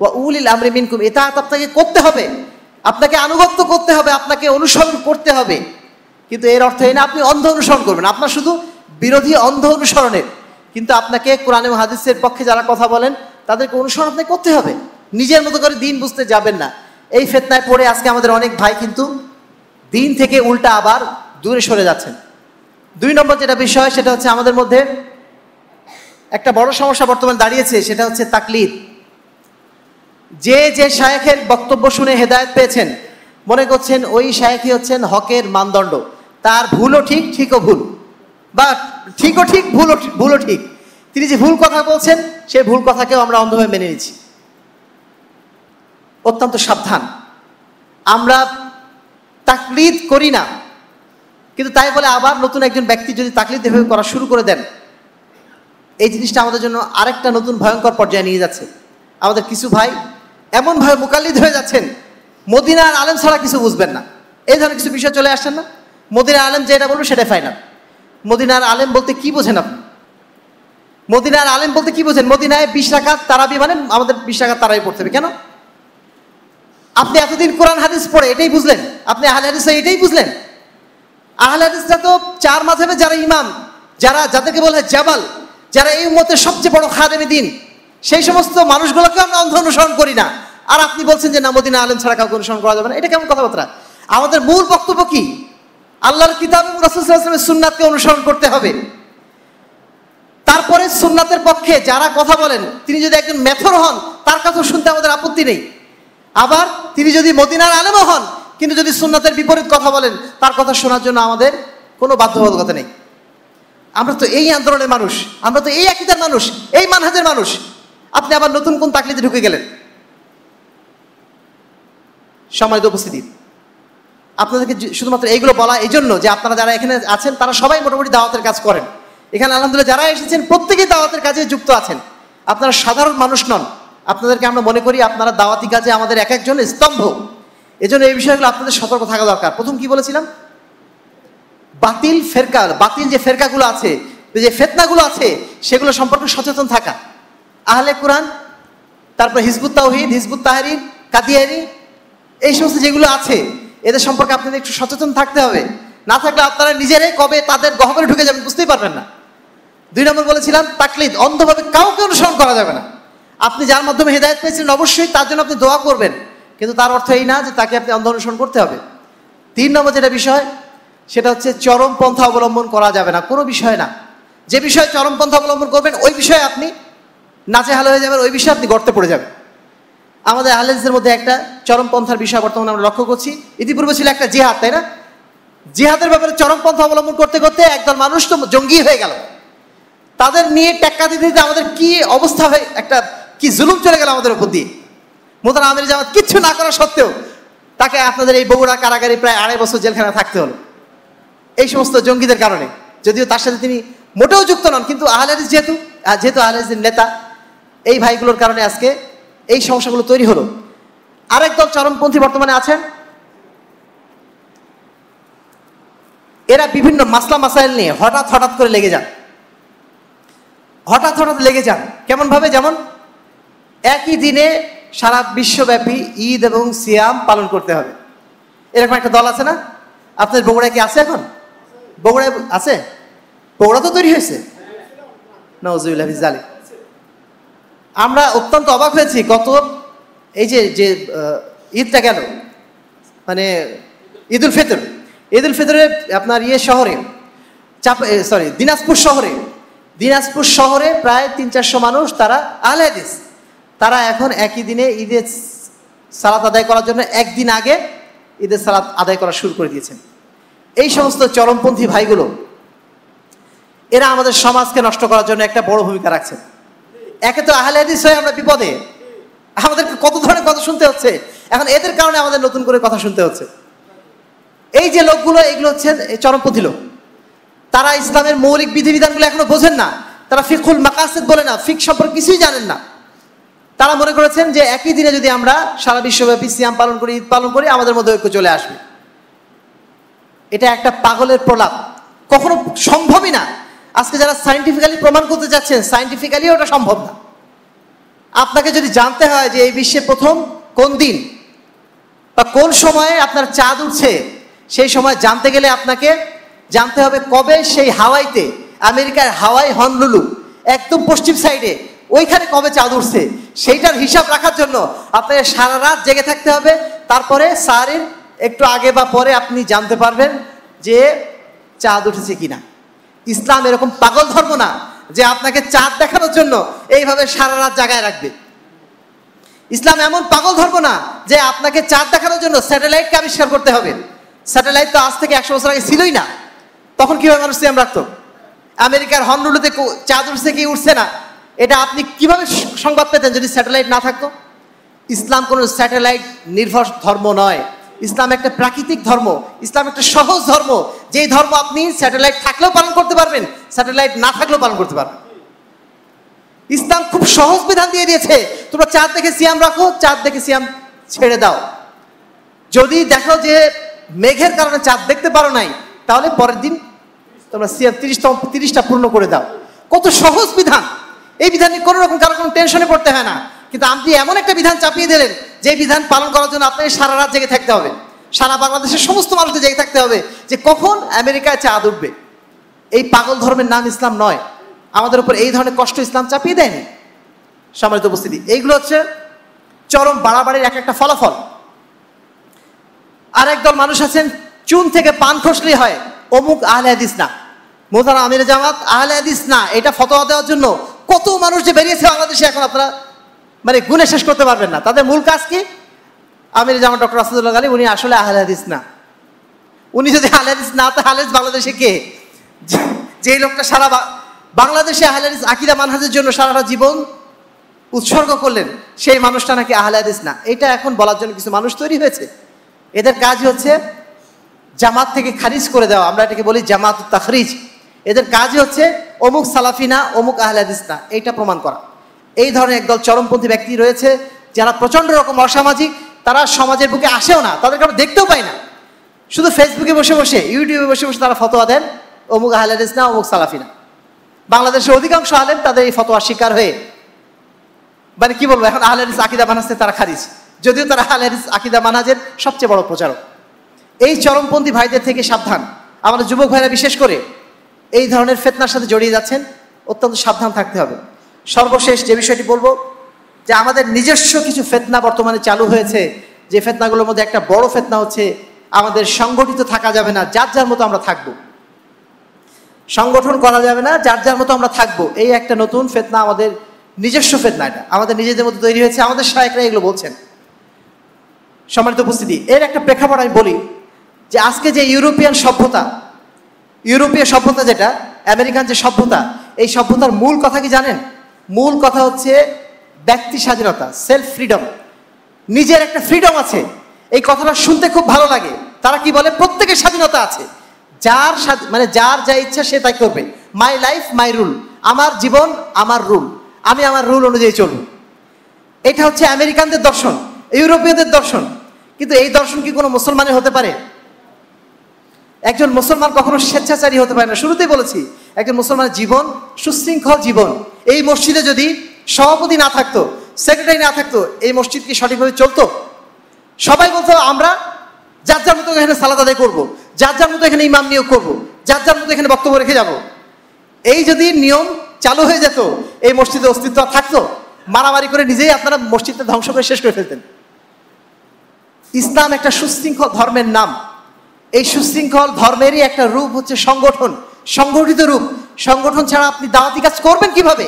বা ইল আমরি মিনকুম এতাত আপনাকে করতে হবে আপনাকে আনুগত্য করতে হবে আপনাকে অনুসরণ করতে হবে কিন্তু এর অর্থ এই না আপনি অন্ধ অনুসরণ করবেন আপনার শুধু বিরোধী অন্ধ অনুসরণের কিন্তু আপনাকে কোরআনে হাদিসের পক্ষে যারা কথা বলেন তাদেরকে অনুসরণ আপনি করতে হবে নিজের মতো করে দিন বুঝতে যাবেন না এই ফেতনায় পড়ে আজকে আমাদের অনেক ভাই কিন্তু দিন থেকে উল্টা আবার দূরে সরে যাচ্ছেন দুই নম্বর যেটা বিষয় সেটা হচ্ছে আমাদের মধ্যে একটা বড় সমস্যা বর্তমানে দাঁড়িয়েছে সেটা হচ্ছে তাকলিদ যে যে শায়েখের বক্তব্য শুনে হেদায়ত পেয়েছেন মনে করছেন ওই শায়েখই হচ্ছেন হকের মানদণ্ড তার ভুলও ঠিক ঠিকও ভুল বা ঠিকও ঠিক ভুলও ভুলও ঠিক তিনি যে ভুল কথা বলছেন সেই ভুল কথাকেও আমরা অন্ধভাবে মেনে নিচ্ছি অত্যন্ত সাবধান আমরা তাকলিদ করি না কিন্তু তাই বলে আবার নতুন একজন ব্যক্তি যদি তাকলিদ এভাবে করা শুরু করে দেন এই জিনিসটা আমাদের জন্য আরেকটা নতুন ভয়ঙ্কর পর্যায়ে নিয়ে যাচ্ছে আমাদের কিছু ভাই এমনভাবে মোকাল্লিদ হয়ে যাচ্ছেন মদিনার আলেম ছাড়া কিছু বুঝবেন না এই ধরনের কিছু বিষয় চলে আসছেন না মদিনা আলেম যেটা বলবো সেটাই ফাইনাল মদিনার আলেম বলতে কি বোঝেন আপনি মদিনার আলেম বলতে কি বোঝেন মদিনায় বিশ রাখাত তারাবি মানে আমাদের বিশ রাখাত তারাই পড়তে হবে কেন আপনি এতদিন কোরআন হাদিস পড়ে এটাই বুঝলেন আপনি আহলে হাদিস এটাই বুঝলেন আহলে হাদিসটা তো চার মাঝে যারা ইমাম যারা যাদেরকে বলে জাবাল যারা এই মতে সবচেয়ে বড় খাদেমি দিন সেই সমস্ত মানুষগুলোকে আমরা অন্ধ অনুসরণ করি না আর আপনি বলছেন যে না মদিনা আলেম ছাড়া কাউকে অনুসরণ করা যাবে না এটা কেমন কথাবার্তা আমাদের মূল বক্তব্য কি আল্লাহর কিতাব এবং রাসুলের সুন্নাতকে অনুসরণ করতে হবে তারপরে সুন্নাতের পক্ষে যারা কথা বলেন তিনি যদি একজন মেথর হন তার কাছেও শুনতে আমাদের আপত্তি নেই আবার তিনি যদি মদিনার আলেমও হন কিন্তু যদি সুন্নাতের বিপরীত কথা বলেন তার কথা শোনার জন্য আমাদের কোনো বাধ্যবাধকতা নেই আমরা তো এই আন্দোলনের মানুষ আমরা তো এই একইতার মানুষ এই মানহাজের মানুষ আপনি আবার নতুন কোন তাকলিতে ঢুকে গেলেন সময় উপস্থিতি আপনাদেরকে শুধুমাত্র এইগুলো বলা এই জন্য যে আপনারা যারা এখানে আছেন তারা সবাই মোটামুটি দাওয়াতের কাজ করেন এখানে আলহামদুলিল্লাহ যারা এসেছেন প্রত্যেকেই দাওয়াতের কাজে যুক্ত আছেন আপনারা সাধারণ মানুষ নন আপনাদেরকে আমরা মনে করি আপনারা দাওয়াতি কাজে আমাদের এক একজন স্তম্ভ এই জন্য এই বিষয়গুলো আপনাদের সতর্ক থাকা দরকার প্রথম কি বলেছিলাম বাতিল ফেরকা বাতিল যে ফেরকাগুলো আছে যে ফেতনাগুলো আছে সেগুলো সম্পর্কে সচেতন থাকা আহলে কোরআন তারপর হিজবুত তাহিদ হিজবুত তাহারিন কাতিয়ারি এই সমস্ত যেগুলো আছে এদের সম্পর্কে আপনাদের একটু সচেতন থাকতে হবে না থাকলে আপনারা নিজেরাই কবে তাদের গহবরে ঢুকে যাবেন বুঝতেই পারবেন না দুই নম্বর বলেছিলাম তাকলিদ অন্ধভাবে কাউকে অনুসরণ করা যাবে না আপনি যার মাধ্যমে হেদায়ত পেয়েছিলেন অবশ্যই তার জন্য আপনি দোয়া করবেন কিন্তু তার অর্থ এই না যে তাকে আপনি অন্ধ অনুসরণ করতে হবে তিন নম্বর যেটা বিষয় সেটা হচ্ছে চরম পন্থা অবলম্বন করা যাবে না কোনো বিষয় না যে বিষয়ে চরম পন্থা অবলম্বন করবেন ওই বিষয়ে আপনি নাচে হালো হয়ে যাবেন ওই বিষয়ে আপনি গর্তে পড়ে যাবেন আমাদের আহলেন্সের মধ্যে একটা চরমপন্থার বিষয় বর্তমানে আমরা লক্ষ্য করছি ইতিপূর্বে ছিল একটা জিহাদ তাই না জিহাদের ব্যাপারে চরমপন্থা অবলম্বন করতে করতে একদল মানুষ তো জঙ্গি হয়ে গেল তাদের নিয়ে টেক্কা দিতে দিতে আমাদের কি অবস্থা হয়ে একটা কি জুলুম চলে গেল আমাদের উপর দিয়ে মোতান আমাদের জামাত কিচ্ছু না করা সত্ত্বেও তাকে আপনাদের এই বগুড়া কারাগারে প্রায় আড়াই বছর জেলখানা থাকতে হলো এই সমস্ত জঙ্গিদের কারণে যদিও তার সাথে তিনি মোটেও যুক্ত নন কিন্তু আহলেদ যেহেতু যেহেতু আহলেরিসের নেতা এই ভাইগুলোর কারণে আজকে এই সমস্যাগুলো তৈরি হলো আরেক দল চরমপন্থী বর্তমানে আছেন এরা বিভিন্ন মাসলা মাসাইল নিয়ে হঠাৎ হঠাৎ করে লেগে যান হঠাৎ হঠাৎ লেগে যান কেমনভাবে যেমন একই দিনে সারা বিশ্বব্যাপী ঈদ এবং সিয়াম পালন করতে হবে এরকম একটা দল আছে না আপনাদের বগুড়ায় কি আছে এখন বগুড়ায় আছে বগুড়া তো তৈরি হয়েছে নজরুল হাফিজ আলী আমরা অত্যন্ত অবাক হয়েছি কত এই যে যে ঈদটা গেল মানে ঈদ উল ফিতর ঈদ উল ফিতরে আপনার ইয়ে শহরে চাপ সরি দিনাজপুর শহরে দিনাজপুর শহরে প্রায় তিন চারশো মানুষ তারা আহলে তারা এখন একই দিনে ঈদের সালাত আদায় করার জন্য একদিন আগে ঈদের সালাত আদায় করা শুরু করে দিয়েছেন এই সমস্ত চরমপন্থী ভাইগুলো এরা আমাদের সমাজকে নষ্ট করার জন্য একটা বড় ভূমিকা রাখছেন একে তো আহলে হাদিস হয়ে আমরা বিপদে আমাদেরকে কত ধরনের কথা শুনতে হচ্ছে এখন এদের কারণে আমাদের নতুন করে কথা শুনতে হচ্ছে এই যে লোকগুলো এগুলো হচ্ছে চরমপন্থী লোক তারা ইসলামের মৌলিক বিধিবিধানগুলো এখনো বোঝেন না তারা ফিকুল মাকাসেদ বলে না ফিক সম্পর্কে কিছুই জানেন না তারা মনে করেছেন যে একই দিনে যদি আমরা সারা বিশ্বব্যাপী সিয়াম পালন করি ঈদ পালন করি আমাদের মধ্যে ঐক্য চলে আসবে এটা একটা পাগলের প্রলাপ কখনো সম্ভবই না আজকে যারা সাইন্টিফিক্যালি প্রমাণ করতে চাচ্ছেন সাইন্টিফিক্যালি ওটা সম্ভব না আপনাকে যদি জানতে হয় যে এই বিশ্বে প্রথম কোন দিন বা কোন সময়ে আপনার চাঁদ উঠছে সেই সময় জানতে গেলে আপনাকে জানতে হবে কবে সেই হাওয়াইতে আমেরিকার হাওয়াই হনলুলু একদম পশ্চিম সাইডে ওইখানে কবে চাঁদ উঠছে সেইটার হিসাব রাখার জন্য আপনাকে সারা রাত জেগে থাকতে হবে তারপরে সারের একটু আগে বা পরে আপনি জানতে পারবেন যে চাঁদ উঠেছে কিনা ইসলাম এরকম পাগল ধর্ম না যে আপনাকে চাঁদ দেখানোর জন্য এইভাবে সারা রাত জায়গায় রাখবে ইসলাম এমন পাগল ধর্ম না যে আপনাকে চাঁদ দেখানোর জন্য স্যাটেলাইটকে আবিষ্কার করতে হবে স্যাটেলাইট তো আজ থেকে একশো বছর আগে ছিলই না তখন কীভাবে মানুষ সিএম রাখত আমেরিকার হনরুলুতে চাঁদ উঠছে কি উঠছে না এটা আপনি কিভাবে সংবাদ পেতেন যদি স্যাটেলাইট না থাকতো ইসলাম কোনো স্যাটেলাইট নির্ভর ধর্ম নয় ইসলাম একটা প্রাকৃতিক ধর্ম ইসলাম একটা সহজ ধর্ম যেই ধর্ম আপনি স্যাটেলাইট থাকলেও পালন করতে পারবেন স্যাটেলাইট না থাকলেও পালন করতে পারবেন ইসলাম খুব সহজ বিধান দিয়ে দিয়েছে তোমরা চাঁদ দেখে সিয়াম রাখো চাঁদ দেখে সিয়াম ছেড়ে দাও যদি দেখো যে মেঘের কারণে চাঁদ দেখতে পারো নাই তাহলে পরের দিন তোমরা সিয়াম তিরিশটা তিরিশটা পূর্ণ করে দাও কত সহজ বিধান এই বিধান নিয়ে কোনো রকম কারো কোনো টেনশনে পড়তে হয় না কিন্তু আপনি এমন একটা বিধান চাপিয়ে দিলেন যে বিধান পালন করার জন্য আপনাকে সারা রাত জেগে থাকতে হবে সারা বাংলাদেশের সমস্ত মানুষকে জেগে থাকতে হবে যে কখন আমেরিকায় চা উঠবে এই পাগল ধর্মের নাম ইসলাম নয় আমাদের উপর এই ধরনের কষ্ট ইসলাম চাপিয়ে দেয়নি সমাজ উপস্থিতি এইগুলো হচ্ছে চরম বাড়াবাড়ির এক একটা ফলাফল আর একদল মানুষ আছেন চুন থেকে পান খসলি হয় অমুক আহলে হাদিস না মোতারা আমির জামাত আহলে হাদিস না এটা ফতোয়া দেওয়ার জন্য কত মানুষ যে বেরিয়েছে বাংলাদেশে এখন আপনারা মানে গুণে শেষ করতে পারবেন না তাদের মূল কাজ কি আমির জামা ডক্টর আসাদুল্লাহ আলী উনি আসলে আহলে হাদিস না উনি যদি আহলে হাদিস না তা আহলে বাংলাদেশে কে যে লোকটা সারা বাংলাদেশে আহলে হাদিস আকিদা মানহাজের জন্য সারাটা জীবন উৎসর্গ করলেন সেই মানুষটা নাকি আহলে হাদিস না এটা এখন বলার জন্য কিছু মানুষ তৈরি হয়েছে এদের কাজ হচ্ছে জামাত থেকে খারিজ করে দেওয়া আমরা এটাকে বলি জামাত তাখরিজ এদের কাজ হচ্ছে অমুক সালাফিনা অমুক আহলে হাদিস না এইটা প্রমাণ করা এই ধরনের একদল চরমপন্থী ব্যক্তি রয়েছে যারা প্রচণ্ড রকম অসামাজিক তারা সমাজের বুকে আসেও না তাদেরকে আমরা দেখতেও পাই না শুধু ফেসবুকে বসে বসে ইউটিউবে বসে বসে তারা ফতোয়া দেন অমুক আহলাদিস ইসলাম অমুক সালাফিনা বাংলাদেশের অধিকাংশ আলেম তাদের এই ফতোয়া শিকার হয়ে মানে কি বলবো এখন আহলাদিস আকিদা বানাচ্ছে তারা খারিজ যদিও তারা আহলাদিস আকিদা মানাজের সবচেয়ে বড় প্রচারক এই চরমপন্থী ভাইদের থেকে সাবধান আমাদের যুবক ভাইরা বিশেষ করে এই ধরনের ফেতনার সাথে জড়িয়ে যাচ্ছেন অত্যন্ত সাবধান থাকতে হবে সর্বশেষ যে বিষয়টি বলবো যে আমাদের নিজস্ব কিছু ফেতনা বর্তমানে চালু হয়েছে যে ফেতনাগুলোর মধ্যে একটা বড় ফেতনা হচ্ছে আমাদের সংগঠিত থাকা যাবে না যার যার মতো আমরা থাকব সংগঠন করা যাবে না যার যার মতো আমরা থাকব এই একটা নতুন ফেতনা আমাদের নিজস্ব ফেতনা এটা আমাদের নিজেদের মধ্যে তৈরি হয়েছে আমাদের সহায়করা এগুলো বলছেন সম্মানিত উপস্থিতি এর একটা প্রেক্ষাপট আমি বলি যে আজকে যে ইউরোপিয়ান সভ্যতা ইউরোপীয় সভ্যতা যেটা আমেরিকান যে সভ্যতা এই সভ্যতার মূল কথা কি জানেন মূল কথা হচ্ছে ব্যক্তি স্বাধীনতা সেলফ ফ্রিডম নিজের একটা ফ্রিডম আছে এই কথাটা শুনতে খুব ভালো লাগে তারা কি বলে প্রত্যেকের স্বাধীনতা আছে যার মানে যার যা ইচ্ছা সে তাই করবে মাই লাইফ মাই রুল আমার জীবন আমার রুল আমি আমার রুল অনুযায়ী চলব এটা হচ্ছে আমেরিকানদের দর্শন ইউরোপীয়দের দর্শন কিন্তু এই দর্শন কি কোনো মুসলমানের হতে পারে একজন মুসলমান কখনো স্বেচ্ছাচারী হতে পারে না শুরুতেই বলেছি একজন মুসলমানের জীবন সুশৃঙ্খল জীবন এই মসজিদে যদি সভাপতি না থাকতো সেক্রেটারি না থাকতো এই মসজিদ কি সঠিকভাবে চলতো সবাই বলতো আমরা যার যার মতো এখানে সালাদ আদায় করবো যার যার মতো এখানে ইমাম নিয়োগ করবো যার যার মতো এখানে বক্তব্য রেখে যাব এই যদি নিয়ম চালু হয়ে যেত এই মসজিদের অস্তিত্ব থাকতো মারামারি করে নিজেই আপনারা মসজিদটা ধ্বংস করে শেষ করে ফেলতেন ইসলাম একটা সুশৃঙ্খল ধর্মের নাম এই সুশৃঙ্খল ধর্মেরই একটা রূপ হচ্ছে সংগঠন সংগঠিত রূপ সংগঠন ছাড়া আপনি দাওয়াতি কাজ করবেন কিভাবে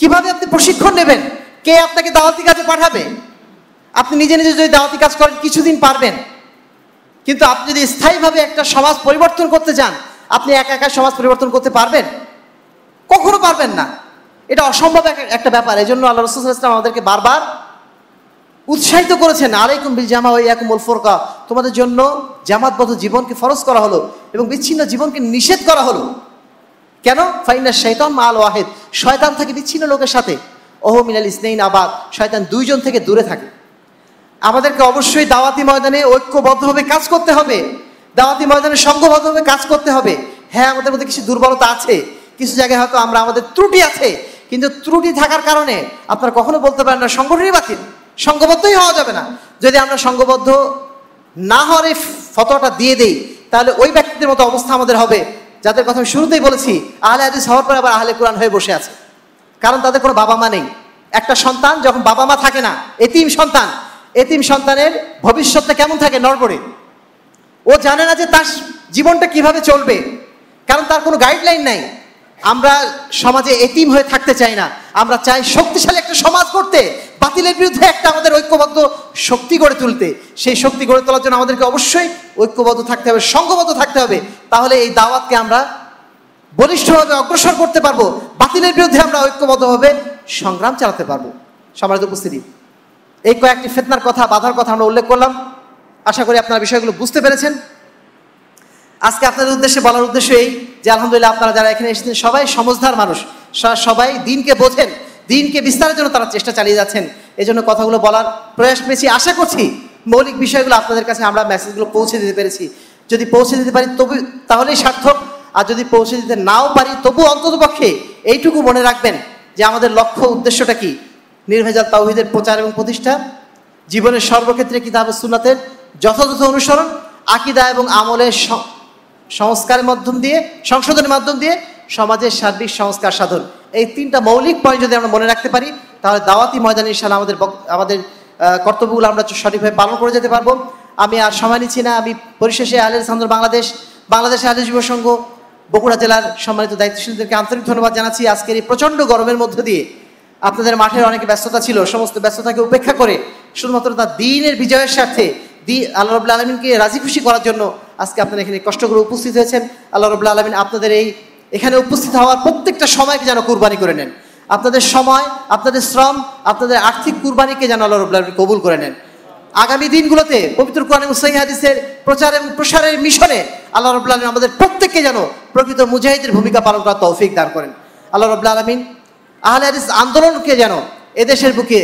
কিভাবে আপনি প্রশিক্ষণ নেবেন কে আপনাকে দাওয়াতি কাজে পাঠাবে আপনি নিজে নিজে যদি দাওয়াতি কাজ করেন কিছুদিন পারবেন কিন্তু আপনি যদি স্থায়ীভাবে একটা সমাজ পরিবর্তন করতে চান আপনি একা একা সমাজ পরিবর্তন করতে পারবেন কখনো পারবেন না এটা অসম্ভব একটা ব্যাপার এই জন্য আল্লাহ রসুল আমাদেরকে বারবার উৎসাহিত করেছেন আরেকুম বিল জামা ওই একুমল ফোরকা তোমাদের জন্য জামাতবদ্ধ জীবনকে ফরজ করা হলো এবং বিচ্ছিন্ন জীবনকে নিষেধ করা হলো কেন ফাইনার শৈতান মাল ওয়াহেদ শয়তান থাকে বিচ্ছিন্ন লোকের সাথে ওহ মিনাল ইসনেইন আবাদ শয়তান দুইজন থেকে দূরে থাকে আমাদেরকে অবশ্যই দাওয়াতি ময়দানে ঐক্যবদ্ধভাবে কাজ করতে হবে দাওয়াতি ময়দানে সংঘবদ্ধভাবে কাজ করতে হবে হ্যাঁ আমাদের মধ্যে কিছু দুর্বলতা আছে কিছু জায়গায় হয়তো আমরা আমাদের ত্রুটি আছে কিন্তু ত্রুটি থাকার কারণে আপনারা কখনো বলতে পারেন না সংগঠনই বাতিল সংঘবদ্ধই হওয়া যাবে না যদি আমরা সংঘবদ্ধ না হওয়ার এই ফতোয়াটা দিয়ে দেই তাহলে ওই ব্যক্তিদের মতো অবস্থা আমাদের হবে যাদের কথা আমি শুরুতেই বলেছি আহলে হাদিস হওয়ার পরে আবার আহলে কোরআন হয়ে বসে আছে কারণ তাদের কোনো বাবা মা নেই একটা সন্তান যখন বাবা মা থাকে না এতিম সন্তান এতিম সন্তানের ভবিষ্যৎটা কেমন থাকে নড়বড়ে ও জানে না যে তার জীবনটা কিভাবে চলবে কারণ তার কোনো গাইডলাইন নাই আমরা সমাজে এতিম হয়ে থাকতে চাই না আমরা চাই শক্তিশালী একটা সমাজ করতে বাতিলের বিরুদ্ধে একটা আমাদের ঐক্যবদ্ধ শক্তি গড়ে তুলতে সেই শক্তি গড়ে তোলার জন্য আমাদেরকে অবশ্যই ঐক্যবদ্ধ থাকতে হবে সঙ্গবদ্ধ থাকতে হবে তাহলে এই দাওয়াতকে আমরা বলিষ্ঠভাবে অগ্রসর করতে পারবো বাতিলের বিরুদ্ধে আমরা ঐক্যবদ্ধভাবে সংগ্রাম চালাতে পারবো সমাজ উপস্থিতি এই কয়েকটি ফেতনার কথা বাধার কথা আমরা উল্লেখ করলাম আশা করি আপনারা বিষয়গুলো বুঝতে পেরেছেন আজকে আপনাদের উদ্দেশ্যে বলার উদ্দেশ্য এই যে আলহামদুলিল্লাহ আপনারা যারা এখানে এসেছেন সবাই সমঝদার মানুষ সবাই দিনকে বোঝেন দিনকে বিস্তারের জন্য তারা চেষ্টা চালিয়ে যাচ্ছেন এই জন্য কথাগুলো বলার প্রয়াস পেয়েছি আশা করছি মৌলিক বিষয়গুলো আপনাদের কাছে আমরা মেসেজগুলো পৌঁছে দিতে পেরেছি যদি পৌঁছে দিতে পারি তবু তাহলেই সার্থক আর যদি পৌঁছে দিতে নাও পারি তবু অন্ততপক্ষে এইটুকু মনে রাখবেন যে আমাদের লক্ষ্য উদ্দেশ্যটা কি নির্ভেজাল তাওহিদের প্রচার এবং প্রতিষ্ঠা জীবনের সর্বক্ষেত্রে কিতাব সুনাতের যথাযথ অনুসরণ আকিদা এবং আমলের সংস্কারের মাধ্যম দিয়ে সংশোধনের মাধ্যম দিয়ে সমাজের সার্বিক সংস্কার সাধন এই তিনটা মৌলিক পয়েন্ট যদি আমরা মনে রাখতে পারি তাহলে দাওয়াতি ময়দান ইশাল আমাদের আমাদের কর্তব্যগুলো আমরা সঠিকভাবে পালন করে যেতে পারবো আমি আর সময় নিচ্ছি না আমি পরিশেষে আলের সান্দর বাংলাদেশ বাংলাদেশ আলের যুব সংঘ বগুড়া জেলার সম্মানিত দায়িত্বশীলদেরকে আন্তরিক ধন্যবাদ জানাচ্ছি আজকের এই প্রচণ্ড গরমের মধ্য দিয়ে আপনাদের মাঠের অনেক ব্যস্ততা ছিল সমস্ত ব্যস্ততাকে উপেক্ষা করে শুধুমাত্র তার দিনের বিজয়ের স্বার্থে দি আল্লাহ আলমিনকে রাজি খুশি করার জন্য আজকে আপনারা এখানে কষ্ট করে উপস্থিত হয়েছেন আল্লাহ রবুল্লা আলমিন আপনাদের এই এখানে উপস্থিত হওয়ার প্রত্যেকটা সময়কে যেন কুরবানি করে নেন আপনাদের সময় আপনাদের শ্রম আপনাদের আর্থিক কুরবানিকে যেন আল্লাহ রবুল্লা আলমিন কবুল করে নেন আগামী দিনগুলোতে পবিত্র কোরআন মুসাই হাদিসের প্রচার এবং প্রসারের মিশনে আল্লাহ রবুল্লা আলমিন আমাদের প্রত্যেককে যেন প্রকৃত মুজাহিদের ভূমিকা পালন করার তৌফিক দান করেন আল্লাহ রবুল্লা আলমিন আহলে হাদিস আন্দোলনকে যেন এদেশের বুকে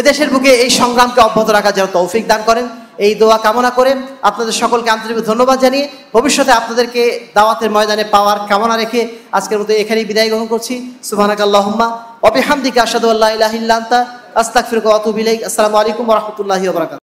এদেশের বুকে এই সংগ্রামকে অব্যাহত রাখার যেন তৌফিক দান করেন এই দোয়া কামনা করে আপনাদের সকলকে আন্তরিক ধন্যবাদ জানিয়ে ভবিষ্যতে আপনাদেরকে দাওয়াতের ময়দানে পাওয়ার কামনা রেখে আজকের মতো এখানেই বিদায় গ্রহণ করছি সুবাহানাকাল্লাহম্মা অবিহামদিকে আসাদুল্লাহ ইহিল্লান্তা আস্তাক ফিরক অতুবিলাইক আসসালামু আলাইকুম রহমতুল্লাহি